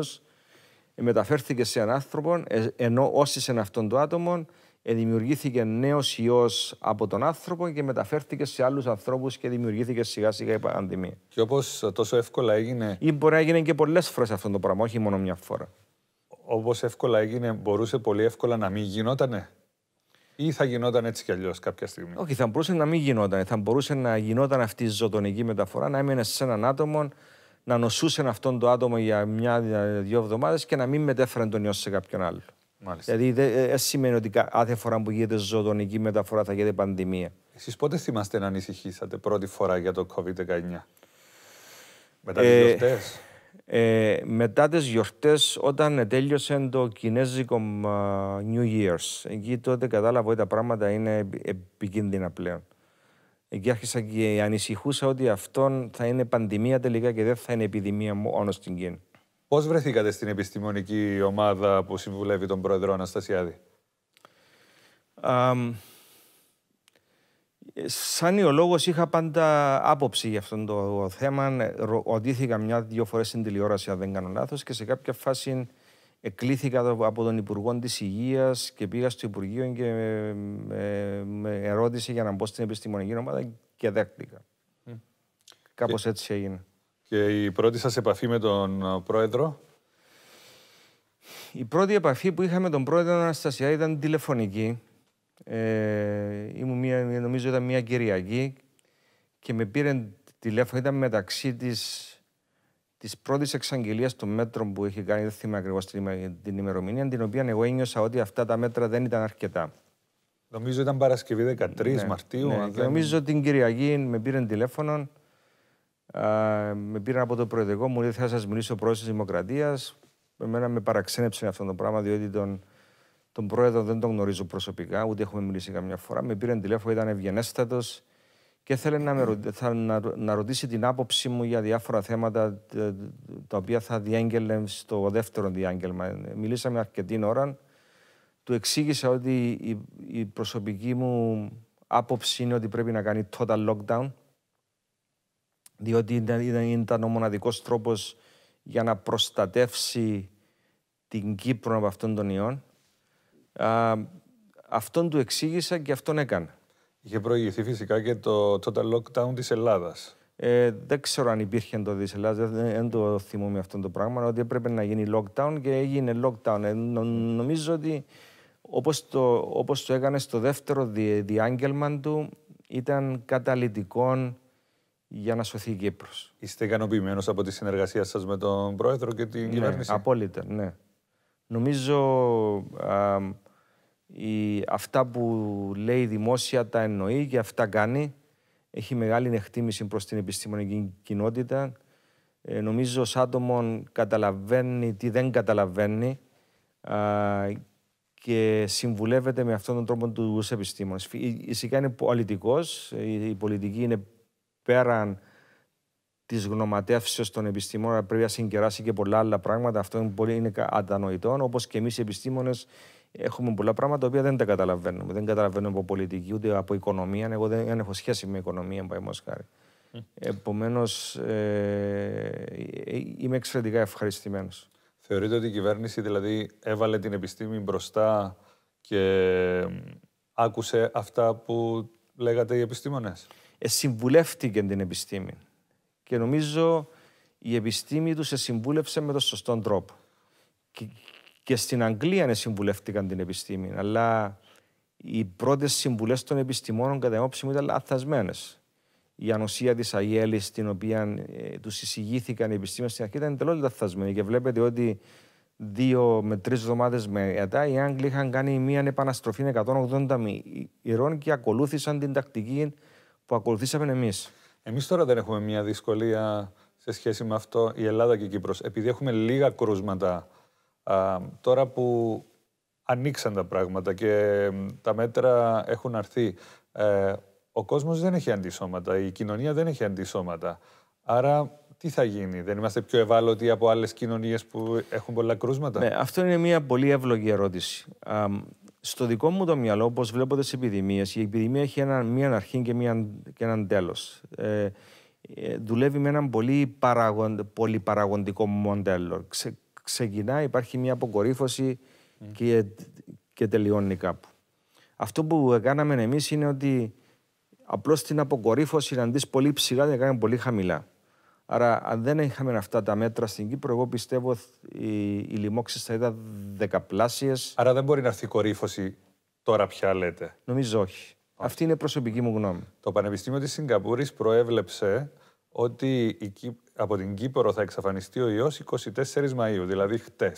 Ε, μεταφέρθηκε σε έναν άνθρωπο, ε, ενώ όσοι σε αυτόν τον άτομο δημιουργήθηκε νέος ιός από τον άνθρωπο και μεταφέρθηκε σε άλλους ανθρώπους και δημιουργήθηκε σιγά σιγά η πανδημία. Και όπως τόσο εύκολα έγινε... Ή μπορεί να έγινε και πολλές φορές αυτό το πράγμα, όχι μόνο μια φορά. Όπως εύκολα έγινε, μπορούσε πολύ εύκολα να μην γινότανε. Ή θα γινόταν έτσι κι αλλιώς κάποια στιγμή. Όχι, θα μπορούσε να μην γινόταν. Θα μπορούσε να γινόταν αυτή η ζωτονική μεταφορά, να έμενε σε έναν άτομο, να νοσούσε αυτόν το άτομο για μια-δύο εβδομάδες και να μην μετέφερε τον ιό σε κάποιον άλλο. Μάλιστα. Δηλαδή δεν ε, ε, σημαίνει ότι κάθε φορά που γίνεται ζωντανική μεταφορά θα γίνεται πανδημία. Εσείς πότε θυμάστε να ανησυχήσατε πρώτη φορά για το COVID-19, μετά τις ε, γιορτές. Ε, μετά τις γιορτές όταν τέλειωσε το κινέζικο New Year's, εκεί τότε κατάλαβα ότι τα πράγματα είναι επικίνδυνα πλέον. Εκεί άρχισα και ανησυχούσα ότι αυτό θα είναι πανδημία τελικά και δεν θα είναι επιδημία μόνο στην Κίνα. Πώς βρεθήκατε στην επιστημονική ομάδα που συμβουλεύει τον πρόεδρο Αναστασιάδη, um, Σαν ιολόγος είχα πάντα άποψη για αυτό το θέμα. Ε, ρωτήθηκα μια-δυο φορές στην τηλεόραση, αν δεν κάνω και σε κάποια φάση εκλήθηκα από τον Υπουργό της Υγείας και πήγα στο Υπουργείο και ε, ε, με ερώτησε για να μπω στην επιστημονική ομάδα και δέχτηκα. Mm. Κάπω έτσι έγινε. Και η πρώτη σας επαφή με τον ε, πρόεδρο. Η πρώτη επαφή που είχα με τον πρόεδρο Αναστασιά ήταν τηλεφωνική. Ε, ήμουν μια, νομίζω ήταν μια Κυριακή και με πήρε τηλέφωνο. Ήταν μεταξύ της, της πρώτης εξαγγελίας των μέτρων που είχε κάνει, δεν θυμάμαι ακριβώς την ημερομηνία, την οποία εγώ ένιωσα ότι αυτά τα μέτρα δεν ήταν αρκετά. Νομίζω ήταν Παρασκευή 13 ναι, Μαρτίου. Ναι, δεν... Νομίζω την Κυριακή με πήρε τηλέφωνο με πήραν από το προεδρικό μου, ότι θα σας μιλήσω πρόεδρος της Δημοκρατίας. Εμένα με παραξένεψε αυτό το πράγμα, διότι τον, τον πρόεδρο δεν τον γνωρίζω προσωπικά, ούτε έχουμε μιλήσει καμιά φορά. Με πήραν τηλέφωνο, ήταν ευγενέστατος και ήθελε να, με, θα, να, να, ρωτήσει την άποψή μου για διάφορα θέματα τα οποία θα διέγγελε στο δεύτερο διάγγελμα. Μιλήσαμε αρκετή ώρα. Του εξήγησα ότι η, η προσωπική μου άποψη είναι ότι πρέπει να κάνει total lockdown διότι ήταν, ήταν ο μοναδικός τρόπος για να προστατεύσει την Κύπρο από αυτόν τον ιόν. αυτόν του εξήγησα και αυτόν έκανα. Είχε προηγηθεί φυσικά και το total lockdown της Ελλάδας. Ε, δεν ξέρω αν υπήρχε το της Ελλάδας, δεν, δεν το θυμούμαι αυτό το πράγμα, ότι έπρεπε να γίνει lockdown και έγινε lockdown. Ε, νομίζω ότι όπως το, έκανε στο δεύτερο διάγγελμα του, ήταν καταλητικό για να σωθεί η Κύπρος. Είστε ικανοποιημένος από τη συνεργασία σας με τον Πρόεδρο και την ναι, κυβέρνηση. Απόλυτα, ναι. Νομίζω α, αυτά που λέει δημόσια τα εννοεί και αυτά κάνει. Έχει μεγάλη εκτίμηση προς την επιστημονική κοινότητα. Ε, νομίζω ως άτομο καταλαβαίνει τι δεν καταλαβαίνει και συμβουλεύεται με αυτόν τον τρόπο τους επιστήμονες. Φυσικά είναι πολιτικός, η, η πολιτική είναι πέραν της γνωματεύσεως των επιστημών πρέπει να συγκεράσει και πολλά άλλα πράγματα. Αυτό είναι, πολύ, είναι αντανοητό. Όπως και εμείς οι επιστήμονες έχουμε πολλά πράγματα τα οποία δεν τα καταλαβαίνουμε. Δεν καταλαβαίνουμε από πολιτική ούτε από οικονομία. Εγώ δεν έχω σχέση με οικονομία, παραδείγματος χάρη. Επομένως, ε, ε, είμαι εξαιρετικά ευχαριστημένος. Θεωρείτε ότι η κυβέρνηση δηλαδή έβαλε την επιστήμη μπροστά και άκουσε αυτά που λέγατε οι επιστήμονες συμβουλεύτηκε την επιστήμη. Και νομίζω η επιστήμη τους σε συμβούλευσε με τον σωστό τρόπο. Και, στην Αγγλία συμβουλεύτηκαν την επιστήμη, αλλά οι πρώτες συμβουλές των επιστημόνων κατά όψη μου ήταν λαθασμένες. Η ανοσία της Αγέλης, την οποία ε, τους εισηγήθηκαν οι επιστήμονε στην αρχή, ήταν εντελώς λαθασμένη. Και βλέπετε ότι δύο με τρεις εβδομάδες μετά οι Άγγλοι είχαν κάνει μια επαναστροφή 180 μοιρών και ακολούθησαν την τακτική που ακολουθήσαμε εμείς. Εμείς τώρα δεν έχουμε μια δυσκολία σε σχέση με αυτό η Ελλάδα και η Κύπρος. Επειδή έχουμε λίγα κρούσματα τώρα που ανοίξαν τα πράγματα και τα μέτρα έχουν αρθεί, ε, ο κόσμος δεν έχει αντισώματα, η κοινωνία δεν έχει αντισώματα. Άρα τι θα γίνει, δεν είμαστε πιο ευάλωτοι από άλλες κοινωνίες που έχουν πολλά κρούσματα. Ναι, αυτό είναι μια πολύ εύλογη ερώτηση στο δικό μου το μυαλό, όπως βλέπω τις επιδημίες, η επιδημία έχει ένα, μία αρχή και, μία, και έναν τέλος. Ε, ε, δουλεύει με έναν πολύ παραγον, πολυπαραγοντικό μοντέλο. Ξε, ξεκινά, υπάρχει μια αρχη και μια και εναν τελο ε δουλευει με εναν πολυ παραγον μοντελο ξε ξεκινα υπαρχει μια αποκορυφωση και, και τελειώνει κάπου. Αυτό που κάναμε εμείς είναι ότι απλώς την αποκορύφωση να δεις πολύ ψηλά, την κάνει πολύ χαμηλά. Άρα, αν δεν είχαμε αυτά τα μέτρα στην Κύπρο, εγώ πιστεύω οι, οι λοιμώξεις θα ήταν δεκαπλάσιες. Άρα, δεν μπορεί να έρθει η κορύφωση τώρα πια, λέτε. Νομίζω όχι. Αυτή είναι η προσωπική μου γνώμη. Το Πανεπιστήμιο της Σιγκαπούρης προέβλεψε ότι η, Κύπρο από την Κύπρο θα εξαφανιστεί ο ιός 24 Μαου, δηλαδή χτες.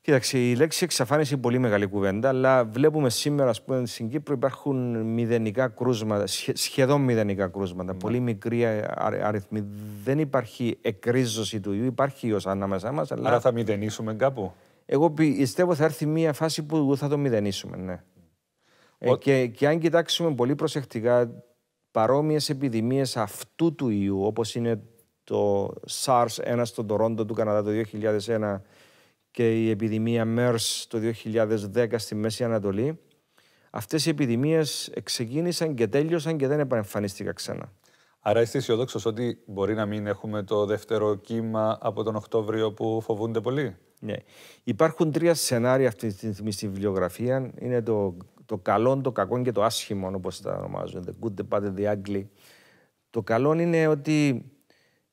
Κοίταξε, η λέξη εξαφάνιση είναι πολύ μεγάλη κουβέντα, αλλά βλέπουμε σήμερα ας πούμε, στην Κύπρο υπάρχουν μηδενικά κρούσματα, σχεδόν μηδενικά κρούσματα, ναι. πολύ μικρή αριθμή. Δεν υπάρχει εκρίζωση του ιού, υπάρχει ιός ανάμεσά μας. Αλλά... Άρα θα μηδενίσουμε κάπου. Εγώ πιστεύω θα έρθει μια φάση που θα το μηδενίσουμε, ναι. Ε, και, αν κοιτάξουμε πολύ προσεκτικά παρόμοιες επιδημίες αυτού του ιού, όπως είναι το SARS-1 στον Τορόντο του Καναδά το 2001 και η επιδημία MERS το 2010 στη Μέση Ανατολή, αυτές οι επιδημίες ξεκίνησαν και τέλειωσαν και δεν επανεμφανίστηκαν ξανά. Άρα είστε αισιοδόξος ότι μπορεί να μην έχουμε το δεύτερο κύμα από τον Οκτώβριο που φοβούνται πολύ. Ναι. Υπάρχουν τρία σενάρια αυτή τη στιγμή στη βιβλιογραφία. Είναι το, το καλό, το κακό και το άσχημο, όπως τα ονομάζουν. The good, the bad the ugly. Το καλό είναι ότι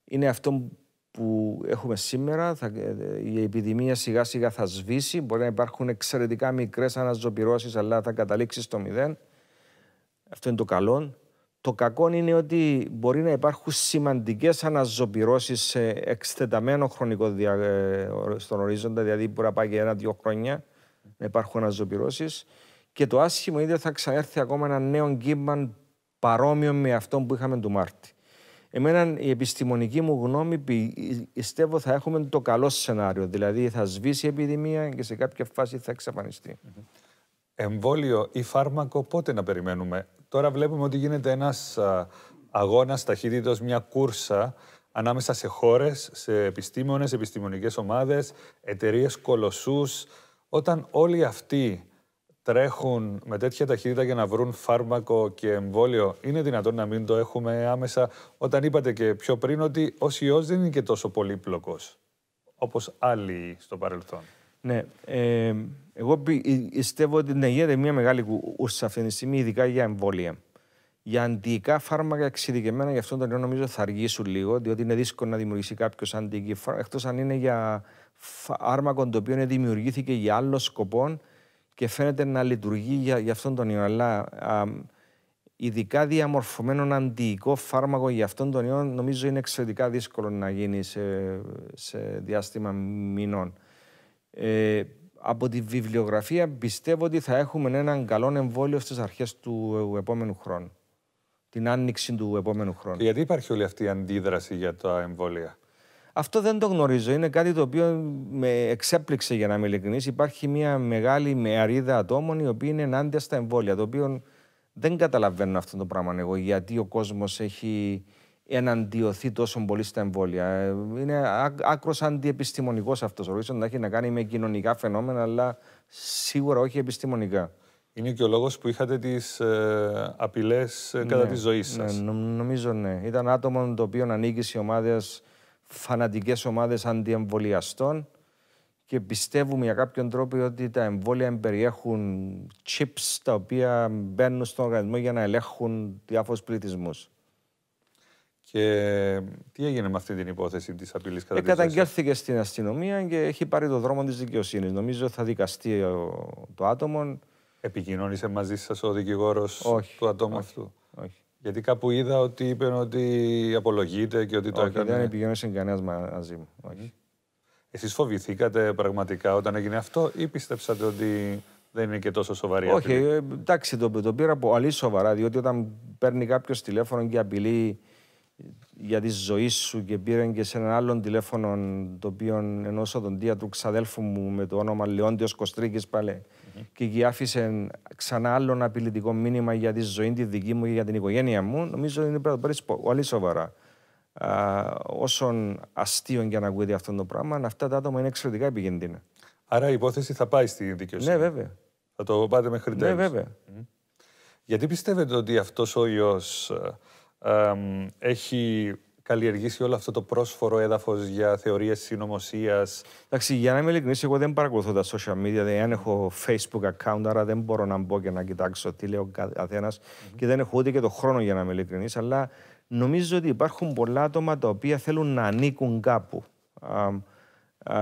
είναι αυτό που έχουμε σήμερα. Ε, ε, η επιδημία σιγά σιγά θα σβήσει. Μπορεί να υπάρχουν εξαιρετικά μικρές αναζωπυρώσεις, αλλά θα καταλήξει στο μηδέν. Αυτό είναι το καλό. Το κακό είναι ότι μπορεί να υπάρχουν σημαντικές αναζωπυρώσεις σε εξτεταμένο χρονικό δια... Ε, στον ορίζοντα, δηλαδή μπορεί να πάει και ένα-δύο χρόνια να υπάρχουν αναζωπυρώσεις. Και το άσχημο είναι ότι θα ξανέρθει ακόμα ένα νέο κύμα παρόμοιο με αυτό που είχαμε του Μάρτη. Εμένα η επιστημονική μου γνώμη πιστεύω θα έχουμε το καλό σενάριο. Δηλαδή θα σβήσει η επιδημία και σε κάποια φάση θα εξαφανιστεί. Εμβόλιο ή φάρμακο πότε να περιμένουμε. Τώρα βλέπουμε ότι γίνεται ένας αγώνας ταχύτητος, μια κούρσα ανάμεσα σε χώρες, σε επιστήμονες, επιστημονικές ομάδες, εταιρείες κολοσσούς. Όταν όλοι αυτοί τρέχουν με τέτοια ταχύτητα για να βρουν φάρμακο και εμβόλιο, είναι δυνατόν να μην το έχουμε άμεσα, όταν είπατε και πιο πριν ότι ο ιός δεν είναι και τόσο πολύπλοκος, όπως άλλοι στο παρελθόν. Ναι. Ε, εγώ ε, πιστεύω ότι ναι, γίνεται μια μεγάλη κούρση αυτή τη στιγμή, ειδικά για εμβόλια. Για αντιϊκά φάρμακα εξειδικεμένα για αυτό το ιό νομίζω θα αργήσουν λίγο, διότι είναι δύσκολο να δημιουργήσει κάποιος αντιϊκή φάρμακα, εκτός αν είναι για φάρμακο το οποίο δημιουργήθηκε για άλλο σκοπό και φαίνεται να λειτουργεί για, αυτόν τον ιό. Αλλά α, ειδικά διαμορφωμένο αντιοικό φάρμακο για αυτόν τον ιό νομίζω είναι εξαιρετικά δύσκολο να γίνει σε, διάστημα μηνών. Ε, από τη βιβλιογραφία πιστεύω ότι θα έχουμε έναν καλό εμβόλιο στις αρχές του επόμενου χρόνου. Την άνοιξη του επόμενου χρόνου. Γιατί υπάρχει όλη αυτή η αντίδραση για τα εμβόλια. Αυτό δεν το γνωρίζω. Είναι κάτι το οποίο με εξέπληξε, για να είμαι ειλικρινής. Υπάρχει μια μεγάλη μεαρίδα ατόμων οι οποίοι είναι ενάντια στα εμβόλια. Το οποίο δεν καταλαβαίνω αυτό το πράγμα εγώ. Γιατί ο κόσμος έχει εναντιωθεί τόσο πολύ στα εμβόλια. Είναι άκρος αντιεπιστημονικός αυτός ο ρίξο Να έχει να κάνει με κοινωνικά φαινόμενα, αλλά σίγουρα όχι επιστημονικά. Είναι και ο λόγος που είχατε τις ε, απειλές ε, κατά ναι, τη ζωή σα. Ναι, νομίζω ναι. Ήταν άτομο το οποίο ανήκει σε ομάδε φανατικές ομάδες αντιεμβολιαστών και πιστεύουμε για κάποιον τρόπο ότι τα εμβόλια περιέχουν chips τα οποία μπαίνουν στον οργανισμό για να ελέγχουν διάφορους πληθυσμούς. Και τι έγινε με αυτή την υπόθεση της απειλής κατά ε, Καταγγέλθηκε στην αστυνομία και έχει πάρει το δρόμο της δικαιοσύνης. Νομίζω θα δικαστεί το άτομο. Επικοινώνησε μαζί σας ο δικηγόρος του ατόμου όχι, αυτού. Όχι. Γιατί κάπου είδα ότι είπαν ότι απολογείται και ότι το έκανε. Δεν σε κανένας μαζί μου. Όχι. Εσείς φοβηθήκατε πραγματικά όταν έγινε αυτό ή πίστεψατε ότι δεν είναι και τόσο σοβαρή Όχι, ε, εντάξει, το, το πήρα πολύ σοβαρά, διότι όταν παίρνει κάποιος τηλέφωνο και απειλεί για τη ζωή σου και πήραν και σε έναν άλλον τηλέφωνο το οποίο ενό οδοντία του ξαδέλφου μου με το όνομα Λεόντιος Κοστρίκης πάλι και άφησε ξανά άλλο ένα απειλητικό μήνυμα για τη ζωή τη δική μου και για την οικογένεια μου, νομίζω ότι είναι πω πολύ σοβαρά. Α, όσον αστείο για να ακούγεται αυτό το πράγμα, αυτά τα άτομα είναι εξαιρετικά επικίνδυνα. Άρα η υπόθεση θα πάει στη δικαιοσύνη. Ναι, βέβαια. Θα το πάτε μέχρι τέλους. Ναι, βέβαια. Γιατί πιστεύετε ότι αυτός ο ιός ε, ε, έχει καλλιεργήσει όλο αυτό το πρόσφορο έδαφος για θεωρίες συνωμοσίας. Εντάξει, για να είμαι ειλικρινής, εγώ δεν παρακολουθώ τα social media. δεν έχω Facebook account, άρα δεν μπορώ να μπω και να κοιτάξω τι λέει ο καθένα. Mm-hmm. Και δεν έχω ούτε και το χρόνο για να είμαι ειλικρινής. Αλλά νομίζω ότι υπάρχουν πολλά άτομα τα οποία θέλουν να ανήκουν κάπου.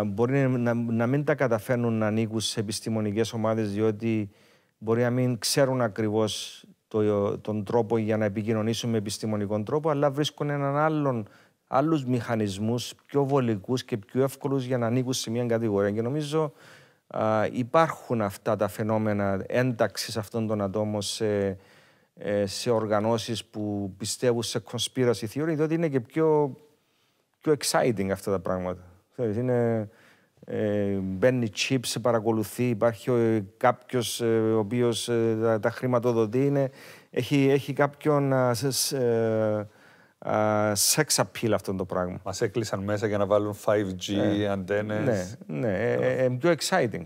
μπορεί να, να μην τα καταφέρνουν να ανήκουν σε επιστημονικές ομάδες, διότι μπορεί να μην ξέρουν ακριβώς τον τρόπο για να επικοινωνήσουν με επιστημονικό τρόπο, αλλά βρίσκουν έναν άλλον άλλους μηχανισμούς πιο βολικούς και πιο εύκολους για να ανήκουν σε μια κατηγορία. Και νομίζω υπάρχουν αυτά τα φαινόμενα ένταξης αυτών των ατόμων σε, ε, σε οργανώσεις που πιστεύουν σε conspiracy theory, διότι είναι και πιο, πιο exciting αυτά τα πράγματα. Είναι, ε, μπαίνει chips, παρακολουθεί, υπάρχει κάποιο ο ε, ε, οποίος ε, τα, τα χρηματοδοτεί. Είναι, έχει, έχει κάποιον ε, ε, appeal αυτό το πράγμα. Μας έκλεισαν μέσα για να βάλουν 5G, ε, αντένες. Ναι, ναι. Ε, πιο exciting.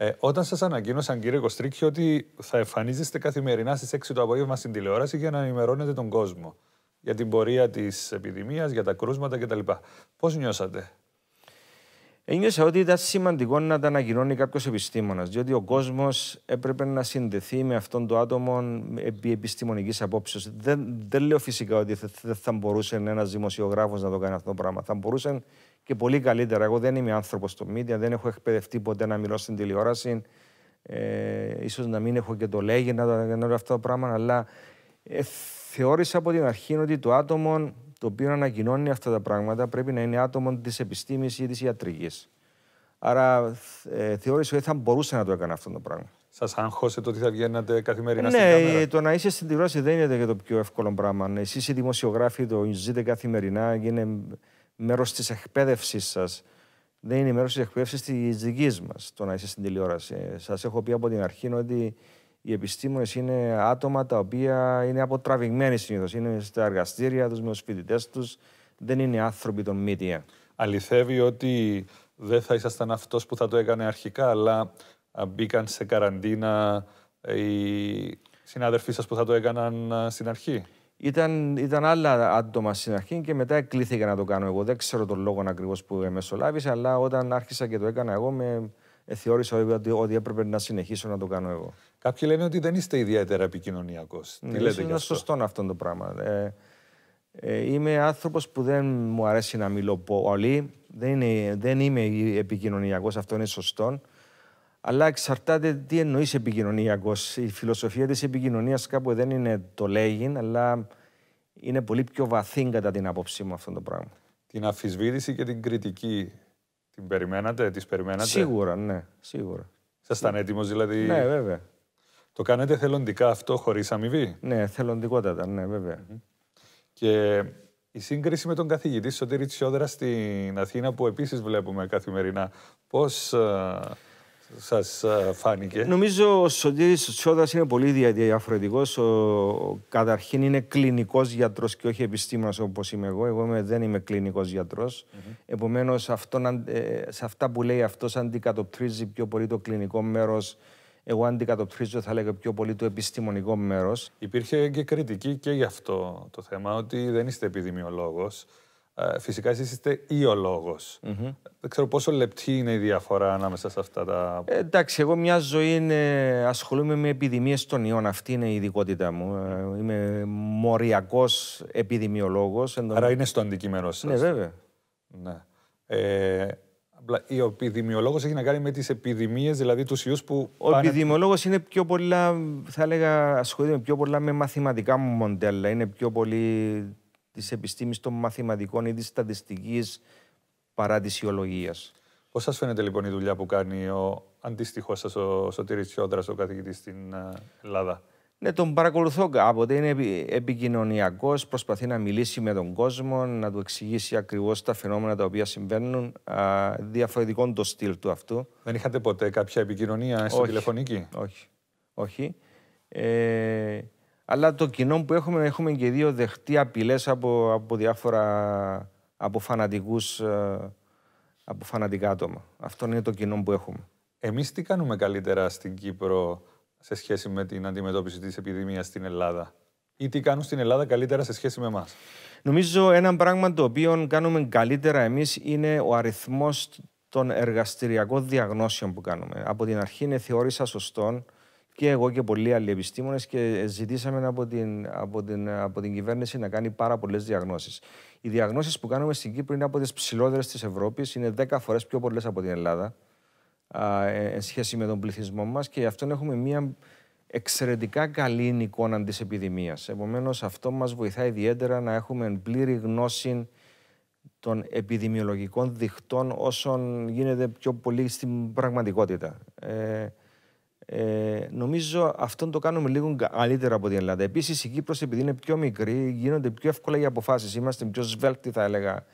Ε, όταν σας ανακοίνωσαν, κύριε Κοστρίκη, ότι θα εμφανίζεστε καθημερινά στις 6 το απόγευμα στην τηλεόραση για να ενημερώνετε τον κόσμο για την πορεία της επιδημίας, για τα κρούσματα κτλ. Πώς νιώσατε, Ένιωσα ότι ήταν σημαντικό να τα ανακοινώνει κάποιος επιστήμονας, διότι ο κόσμος έπρεπε να συνδεθεί με αυτόν τον άτομο επί επιστημονικής απόψεως. Δεν, δεν λέω φυσικά ότι δεν θα μπορούσε ένας δημοσιογράφος να το κάνει αυτό το πράγμα. Θα μπορούσε και πολύ καλύτερα. Εγώ δεν είμαι άνθρωπος στο media, δεν έχω εκπαιδευτεί ποτέ να μιλώ στην τηλεόραση. Ε, ίσως να μην έχω και το λέγει, να το κάνω αυτό το πράγμα, αλλά ε, θεώρησα από την αρχή ότι το άτομο το οποίο ανακοινώνει αυτά τα πράγματα πρέπει να είναι άτομο της επιστήμης ή της ιατρικής. Άρα ε, θεώρησε ότι θα μπορούσε να το έκανε αυτό το πράγμα. Σας άγχωσε το ότι θα βγαίνατε καθημερινά ναι, στην κάμερα. Ναι, το να είσαι στην τηλεόραση δεν είναι το πιο εύκολο πράγμα. Ναι, Εσείς οι δημοσιογράφοι το ζείτε καθημερινά και είναι μέρος της εκπαίδευση σας. Δεν είναι μέρος της εκπαίδευσης της δικής μας το να είσαι στην τηλεόραση. Σας έχω πει από την αρχή ότι οι επιστήμονες είναι άτομα τα οποία είναι αποτραβηγμένοι συνήθως. Είναι στα εργαστήρια τους, με τους φοιτητές τους. Δεν είναι άνθρωποι των media. Αληθεύει ότι δεν θα ήσασταν αυτός που θα το έκανε αρχικά, αλλά μπήκαν σε καραντίνα οι συνάδελφοί σας που θα το έκαναν στην αρχή. Ήταν, ήταν άλλα άτομα στην αρχή και μετά εκλήθηκα να το κάνω εγώ. Δεν ξέρω τον λόγο ακριβώς που μεσολάβησε, αλλά όταν άρχισα και το έκανα εγώ, με, ε, θεώρησα ότι έπρεπε να συνεχίσω να το κάνω εγώ. Κάποιοι λένε ότι δεν είστε ιδιαίτερα επικοινωνιακός. Τι ναι, λέτε Είναι αυτό. σωστό αυτό το πράγμα. Ε, ε, είμαι άνθρωπος που δεν μου αρέσει να μιλώ πολύ. Δεν, δεν είμαι επικοινωνιακός, αυτό είναι σωστό. Αλλά εξαρτάται τι εννοείς επικοινωνιακός. Η φιλοσοφία της επικοινωνίας κάπου δεν είναι το λέγειν, αλλά είναι πολύ πιο βαθύ κατά την άποψή μου αυτό το πράγμα. Την αφισβήτηση και την κριτική την περιμένατε, τις περιμένατε. Σίγουρα, ναι, σίγουρα. Σας ήταν έτοιμος δηλαδή. Ναι, βέβαια. Το κάνετε θελοντικά αυτό χωρίς αμοιβή. Ναι, θελοντικότατα, ναι, βεβαια mm-hmm. Και η σύγκριση με τον καθηγητή Σωτήρη Τσιόδρα στην Αθήνα, που επίσης βλέπουμε καθημερινά, πώς ε, σας ε, φάνηκε. Νομίζω ο Σωτήρης Τσιόδας είναι πολύ διαφορετικός. Ο, καταρχήν είναι κλινικός γιατρός και όχι επιστήμονας όπως είμαι εγώ. Εγώ δεν είμαι κλινικός γιατρός. Mm Επομένως ε, σε αυτά που λέει αυτός αντικατοπτρίζει πιο πολύ το κλινικό μέρος εγώ αντικατοπτρίζω, θα λέγαμε, πιο πολύ, το επιστημονικό μέρος. Υπήρχε και κριτική και γι' αυτό το θέμα, ότι δεν είστε επιδημιολόγος. Ε, φυσικά εσείς είστε ιολόγος. Δεν ξέρω πόσο λεπτή είναι η διαφορά ανάμεσα σε αυτά τα... Ε, εντάξει, εγώ μια ζωή είναι... ασχολούμαι με επιδημίες των ιών. Αυτή είναι η ειδικότητά μου. Ε, είμαι μοριακός επιδημιολόγος. Άρα είναι στο αντικείμενο σας. Ναι, βέβαια. Ναι. ο επιδημιολόγος έχει να κάνει με τις επιδημίες, δηλαδή τους ιούς που... Ο πάνε... επιδημιολόγος είναι πιο πολλά, θα έλεγα, ασχολείται πιο πολλά με μαθηματικά μοντέλα. Είναι πιο πολύ της επιστήμης των μαθηματικών ή της στατιστικής παρά της ιολογία. Πώς σας φαίνεται λοιπόν η δουλειά που κάνει ο αντίστοιχό σα, ο Σωτήρης Τσιόδρας, ο καθηγητής στην ε, Ελλάδα. Ναι, τον παρακολουθώ κάποτε. Είναι επικοινωνιακός, προσπαθεί να μιλήσει με τον κόσμο, να του εξηγήσει ακριβώς τα φαινόμενα τα οποία συμβαίνουν. Α, διαφορετικό το στυλ του αυτού. Δεν είχατε ποτέ κάποια επικοινωνία, στο τηλεφωνική. Όχι. Όχι. Ε, αλλά το κοινό που έχουμε, έχουμε και δύο δεχτεί απειλές από, από διάφορα. από φανατικούς, ε, από φανατικά άτομα. Αυτό είναι το κοινό που έχουμε. Εμείς τι κάνουμε καλύτερα στην Κύπρο σε σχέση με την αντιμετώπιση της επιδημίας στην Ελλάδα, ή τι κάνουν στην Ελλάδα καλύτερα σε σχέση με εμάς. Νομίζω ένα πράγμα το οποίο κάνουμε καλύτερα εμείς είναι ο αριθμός των εργαστηριακών διαγνώσεων που κάνουμε. Από την αρχή είναι θεώρησα σωστόν και εγώ και πολλοί άλλοι επιστήμονες και ζητήσαμε από την, από την, από την κυβέρνηση να κάνει πάρα πολλές διαγνώσεις. Οι διαγνώσεις που κάνουμε στην Κύπρο είναι από τις ψηλότερες της Ευρώπης είναι 10 φορές πιο πολλές από την Ελλάδα σε σχέση με τον πληθυσμό μας και γι' αυτό έχουμε μια εξαιρετικά καλή εικόνα της επιδημίας. Επομένως, αυτό μας βοηθάει ιδιαίτερα να έχουμε πλήρη γνώση των επιδημιολογικών δικτών όσων γίνεται πιο πολύ στην πραγματικότητα. Ε, ε, νομίζω αυτό το κάνουμε λίγο καλύτερα από την Ελλάδα. Επίσης, η Κύπρος, επειδή είναι πιο μικρή, γίνονται πιο εύκολα οι αποφάσεις. Είμαστε πιο σβέλτοι, θα ελεγα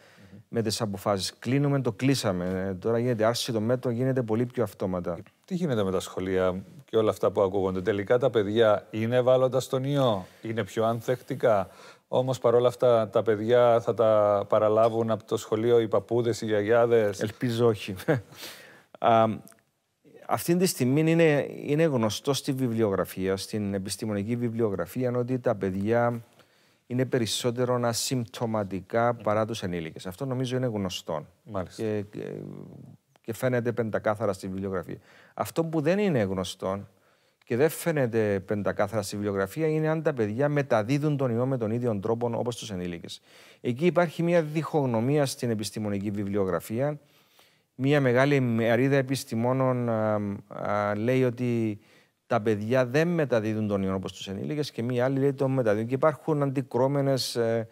με τις αποφάσεις. Κλείνουμε, το κλείσαμε. Ε, τώρα γίνεται άρση το μέτρο, γίνεται πολύ πιο αυτόματα. Τι γίνεται με τα σχολεία και όλα αυτά που ακούγονται. Τελικά τα παιδιά είναι ευάλωτα τον ιό, είναι πιο ανθεκτικά. Όμως παρόλα αυτά τα παιδιά θα τα παραλάβουν από το σχολείο οι παππούδες, οι γιαγιάδες. Ελπίζω όχι. [LAUGHS] αυτή τη στιγμή είναι, είναι γνωστό στη βιβλιογραφία, στην επιστημονική βιβλιογραφία, ότι τα παιδιά είναι περισσότερο ασυμπτωματικά παρά τους ενήλικες. Αυτό νομίζω είναι γνωστό. Μάλιστα. Και, και, και φαίνεται πεντακάθαρα στη βιβλιογραφία. Αυτό που δεν είναι γνωστό και δεν φαίνεται πεντακάθαρα στη βιβλιογραφία είναι αν τα παιδιά μεταδίδουν τον ιό με τον ίδιο τρόπο όπως τους ενήλικες. Εκεί υπάρχει μια διχογνωμία στην επιστημονική βιβλιογραφία Μία μεγάλη μερίδα επιστημόνων ε, ε, λέει ότι τα παιδιά δεν μεταδίδουν τον ιό όπως τους ενήλικες και μία άλλη λέει ότι τον μεταδίδουν. Και υπάρχουν αντικρώμενες ε,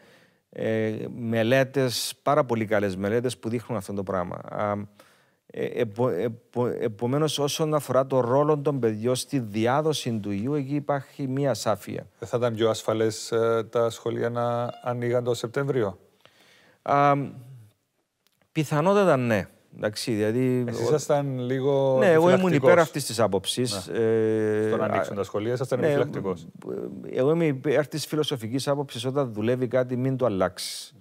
ε μελέτες, πάρα πολύ καλές μελέτες που δείχνουν αυτό το πράγμα. Ε, Επομένως, όσον αφορά το ρόλο των παιδιών στη διάδοση του ιού, εκεί υπάρχει μία Δεν Θα ήταν πιο ασφαλές τα σχολεία να ανοίγαν το Σεπτέμβριο, Πιθανότατα ναι. Εντάξει, δηλαδή... Εσείς ήσασταν λίγο Ναι, εγώ ήμουν υπέρ αυτής της άποψης. Ε, Στο να ανοίξουν τα σχολεία, ήσασταν ναι, επιφυλακτικός. Εγώ είμαι υπέρ της φιλοσοφικής άποψης όταν δουλεύει κάτι, μην το αλλάξεις.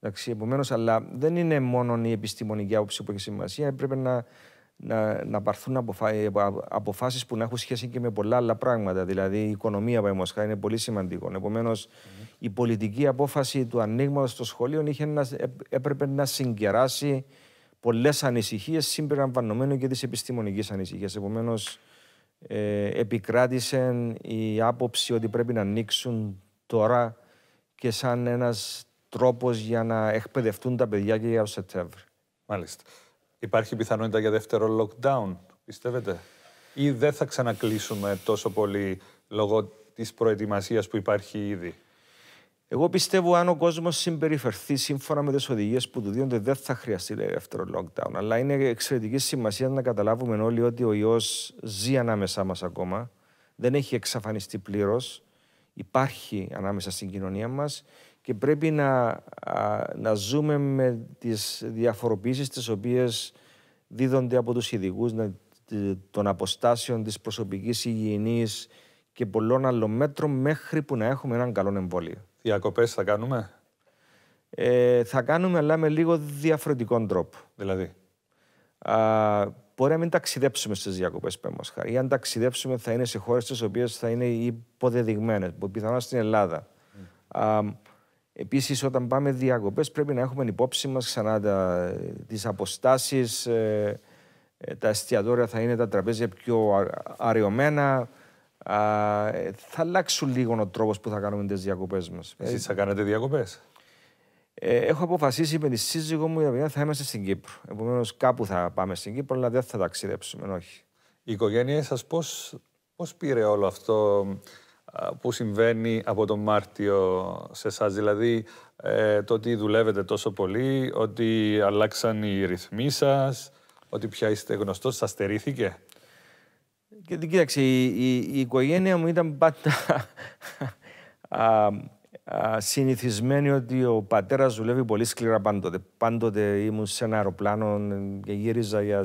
Εντάξει, επομένως, αλλά δεν είναι μόνο η επιστημονική άποψη που έχει σημασία. Πρέπει να, να, να πάρθουν αποφα... αποφάσεις που να έχουν σχέση και με πολλά άλλα πράγματα. Δηλαδή, η οικονομία, παραδείγματος είναι πολύ σημαντικό. Επομένως, mm-hmm. η πολιτική απόφαση του ανοίγματος των σχολείων να, έπρεπε να συγκεράσει πολλές ανησυχίες συμπεριλαμβανομένου και της επιστημονικής ανησυχίας. Επομένως, ε, επικράτησε η άποψη ότι πρέπει να ανοίξουν τώρα και σαν ένας τρόπος για να εκπαιδευτούν τα παιδιά και για το Σεπτέμβριο. Μάλιστα. Υπάρχει πιθανότητα για δεύτερο lockdown, πιστεύετε, ή δεν θα ξανακλείσουμε τόσο πολύ λόγω της προετοιμασίας που υπάρχει ήδη. Εγώ πιστεύω αν ο κόσμος συμπεριφερθεί σύμφωνα με τις οδηγίες που του δίνονται, δεν θα χρειαστεί δεύτερο lockdown. Αλλά είναι εξαιρετική σημασία να καταλάβουμε όλοι ότι ο ιός ζει ανάμεσά μας ακόμα. Δεν έχει εξαφανιστεί πλήρως. Υπάρχει ανάμεσα στην κοινωνία μας και πρέπει να, ζούμε με τις διαφοροποιήσεις τις οποίες δίδονται από τους ειδικούς των αποστάσεων της προσωπικής υγιεινής και πολλών άλλων μέτρων μέχρι που να έχουμε έναν καλό εμβόλιο. Διακοπές θα κάνουμε. Ε, θα κάνουμε, αλλά με λίγο διαφορετικό τρόπο. Δηλαδή. Α, μπορεί να μην ταξιδέψουμε στις διακοπές Για Ή αν ταξιδέψουμε, θα είναι σε χώρες τις οποίες θα είναι υποδεδειγμένες, πιθανόν στην Ελλάδα. Mm. Επίσης, όταν πάμε διακοπές, πρέπει να έχουμε υπόψη μας ξανά τις αποστάσεις. Ε, ε, τα εστιατόρια θα είναι τα τραπέζια πιο αριωμένα θα αλλάξουν λίγο ο τρόπος που θα κάνουμε τις διακοπές μας. Εσείς θα κάνετε διακοπές. Ε, έχω αποφασίσει με τη σύζυγό μου ότι θα είμαστε στην Κύπρο. Επομένως, κάπου θα πάμε στην Κύπρο, αλλά δεν θα ταξιδέψουμε, όχι. Η οικογένειά σας πώς πήρε όλο αυτό που συμβαίνει από τον Μάρτιο σε εσάς, δηλαδή ε, το ότι δουλεύετε τόσο πολύ, ότι αλλάξαν οι ρυθμοί σας, ότι πια είστε γνωστός, σας στερήθηκε. Και, κοίταξε, η, οικογένεια μου ήταν πάντα [LAUGHS] α, συνηθισμένη ότι ο πατέρας δουλεύει πολύ σκληρά πάντοτε. Πάντοτε ήμουν σε ένα αεροπλάνο και γύριζα για,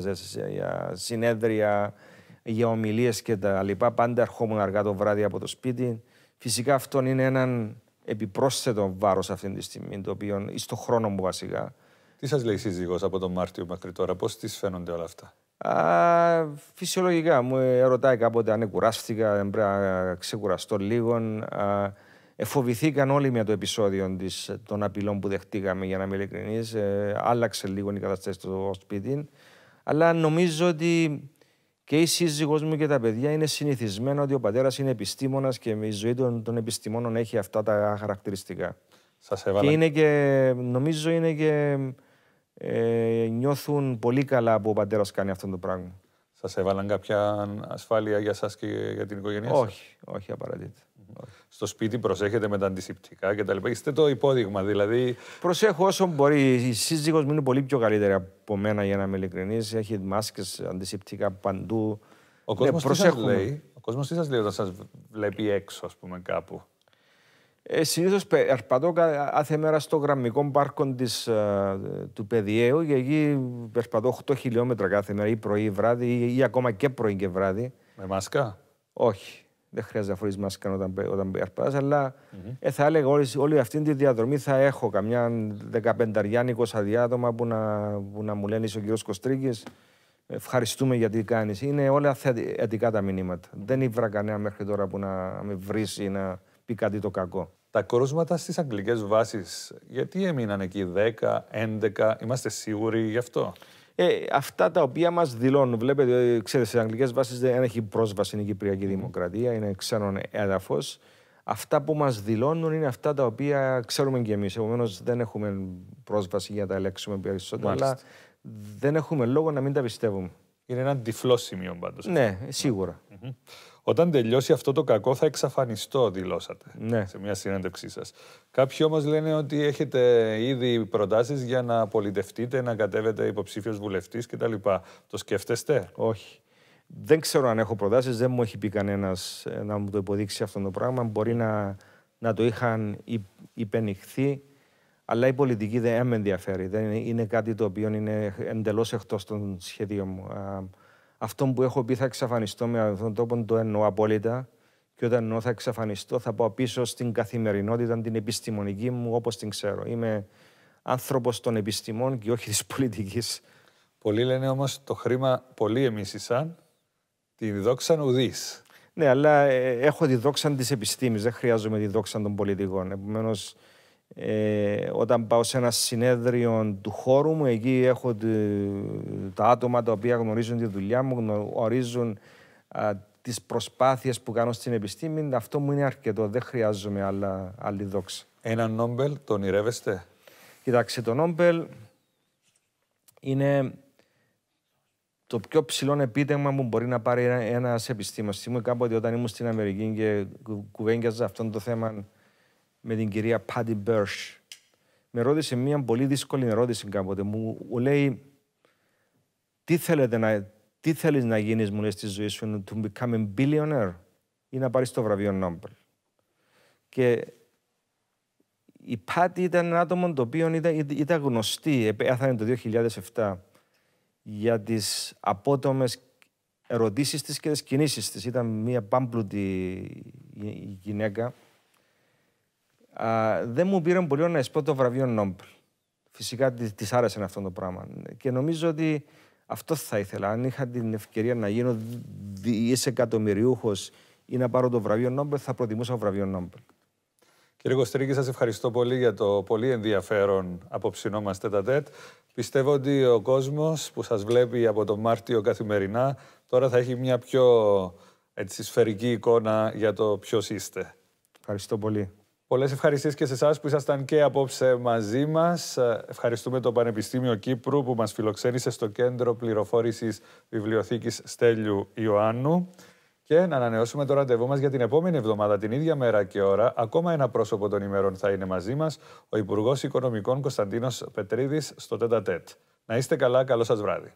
για συνέδρια, για ομιλίες κτλ. Πάντα ερχόμουν αργά το βράδυ από το σπίτι. Φυσικά αυτό είναι έναν επιπρόσθετο βάρος αυτή τη στιγμή, το οποίο, ή στο χρόνο μου βασικά. Τι σας λέει η σύζυγος από τον Μάρτιο μέχρι τώρα, πώς της φαίνονται όλα αυτά. Α, φυσιολογικά μου ερωτάει κάποτε αν κουράστηκα, αν πρέπει να ξεκουραστώ λίγο. εφοβηθήκαν όλοι με το επεισόδιο της, των απειλών που δεχτήκαμε, για να είμαι ειλικρινής. Ε, άλλαξε λίγο η κατάσταση στο σπίτι. Αλλά νομίζω ότι και η σύζυγός μου και τα παιδιά είναι συνηθισμένο, ότι ο πατέρας είναι επιστήμονας και η ζωή των, των έχει αυτά τα χαρακτηριστικά. Σας έβαλα. Και είναι και, νομίζω είναι και ε, νιώθουν πολύ καλά που ο πατέρας κάνει αυτό το πράγμα. Σας έβαλαν κάποια ασφάλεια για εσά και για την οικογένειά σας. Όχι, όχι Στο σπίτι προσέχετε με τα αντισηπτικά λοιπά. Είστε το υπόδειγμα, δηλαδή. Προσέχω όσο μπορεί. Η σύζυγος μου είναι πολύ πιο καλύτερη από μένα, για να είμαι ειλικρινής. Έχει μάσκες, αντισηπτικά παντού. Ο κόσμος ναι, τι σας λέει όταν σας βλέπει έξω, ας πούμε, κάπου. Ε, συνήθως περπατώ κάθε μέρα στο γραμμικό πάρκο της, ε, του Παιδιαίου και εκεί περπατώ 8 χιλιόμετρα κάθε μέρα ή πρωί ή βράδυ ή, ή, ακόμα και πρωί και βράδυ. Με μάσκα? Όχι. Δεν χρειάζεται να φορείς μάσκα όταν, όταν περπατάς, αλλά mm -hmm. ε, θα έλεγα όλη, όλη αυτή τη διαδρομή θα έχω καμιά 15-20 άτομα που να, που να μου λένε είσαι ο κύριος Κοστρίκης, ευχαριστούμε για τι κάνεις. Είναι όλα θετικά τα μηνύματα. Δεν ήβρα κανένα μέχρι τώρα που να με βρει ή να πει κάτι το κακό τα κρούσματα στις αγγλικές βάσεις, γιατί έμειναν εκεί 10, 11, είμαστε σίγουροι γι' αυτό. Ε, αυτά τα οποία μας δηλώνουν. Βλέπετε, ε, ξέρετε, στις αγγλικές βάσεις δεν έχει πρόσβαση είναι η Κυπριακή Δημοκρατία, είναι ξένον έδαφος. Αυτά που μας δηλώνουν είναι αυτά τα οποία ξέρουμε κι εμείς. Επομένως, δεν έχουμε πρόσβαση για να τα ελέγξουμε περισσότερο. Αλλά δεν έχουμε λόγο να μην τα πιστεύουμε. Είναι ένα τυφλό σημείο πάντως. Ναι, σίγουρα. Mm-hmm. Όταν τελειώσει αυτό το κακό, θα εξαφανιστώ, δηλώσατε ναι. σε μια συνέντευξή σας. Κάποιοι όμως λένε ότι έχετε ήδη προτάσεις για να πολιτευτείτε, να κατέβετε υποψήφιος βουλευτής κτλ. Το σκέφτεστε, Όχι. Δεν ξέρω αν έχω προτάσεις, δεν μου έχει πει κανένας ε, να μου το υποδείξει αυτό το πράγμα. Μπορεί να, να το είχαν υπενηχθεί, αλλά η πολιτική δεν με ενδιαφέρει. Δεν είναι, κάτι το οποίο είναι εντελώς εκτός των σχεδίων μου. Αυτό που έχω πει θα εξαφανιστώ με αυτόν τον τρόπο το εννοώ απόλυτα. Και όταν εννοώ θα εξαφανιστώ, θα πάω πίσω στην καθημερινότητα, την επιστημονική μου, όπως την ξέρω. Είμαι άνθρωπος των επιστημών και όχι της πολιτικής. Πολλοί λένε όμως το χρήμα πολύ σαν τη δόξα ουδή. Ναι, αλλά ε, έχω τη δόξα της επιστήμης, δεν χρειάζομαι τη δόξα των πολιτικών. Επομένως, ε, όταν πάω σε ένα συνέδριο του χώρου μου, εκεί έχω τα άτομα τα οποία γνωρίζουν τη δουλειά μου, γνωρίζουν α, τις προσπάθειες που κάνω στην επιστήμη. Αυτό μου είναι αρκετό, δεν χρειάζομαι άλλα, άλλη δόξη. Ένα Νόμπελ το ονειρεύεστε? Κοιτάξτε, το Νόμπελ είναι το πιο ψηλό επίτευγμα που μπορεί να πάρει ένα επιστήμονα. Μου κάποτε όταν ήμουν στην Αμερική και κουβέντιαζα αυτό το θέμα με την κυρία Πάτι Μπέρσ. Με ρώτησε μια πολύ δύσκολη ερώτηση κάποτε. Μου λέει, τι, θέλετε να, τι θέλεις να γίνεις, μου λέει, στη ζωή σου, to become a billionaire ή να πάρεις το βραβείο Νόμπελ. Και η Πάτη ήταν ένα άτομο το οποίο ήταν, ήταν γνωστή, έθανε το 2007, για τις απότομες ερωτήσεις της και τις κινήσεις της. Ήταν μια πάμπλουτη γυναίκα δεν μου πήραν πολύ να εσπώ το βραβείο Νόμπλ. Φυσικά της άρεσε αυτό το πράγμα. Και νομίζω ότι αυτό θα ήθελα. Αν είχα την ευκαιρία να γίνω δισεκατομμυριούχος ή να πάρω το βραβείο Νόμπελ, θα προτιμούσα το βραβείο Νόμπελ. Κύριε Κωστρίκη, σας ευχαριστώ πολύ για το πολύ ενδιαφέρον απόψινό μας τέτα τέτ. Πιστεύω ότι ο κόσμος που σας βλέπει από το Μάρτιο καθημερινά τώρα θα έχει μια πιο έτσι, σφαιρική εικόνα για το ποιος είστε. Ευχαριστώ πολύ. Πολλές ευχαριστίες και σε εσάς που ήσασταν και απόψε μαζί μας. Ε, ευχαριστούμε το Πανεπιστήμιο Κύπρου που μας φιλοξένησε στο κέντρο πληροφόρησης βιβλιοθήκης Στέλιου Ιωάννου. Και να ανανεώσουμε το ραντεβού μας για την επόμενη εβδομάδα, την ίδια μέρα και ώρα. Ακόμα ένα πρόσωπο των ημερών θα είναι μαζί μας, ο Υπουργός Οικονομικών Κωνσταντίνος Πετρίδης στο ΤΕΤΑΤΕΤ. Να είστε καλά, καλό σας βράδυ.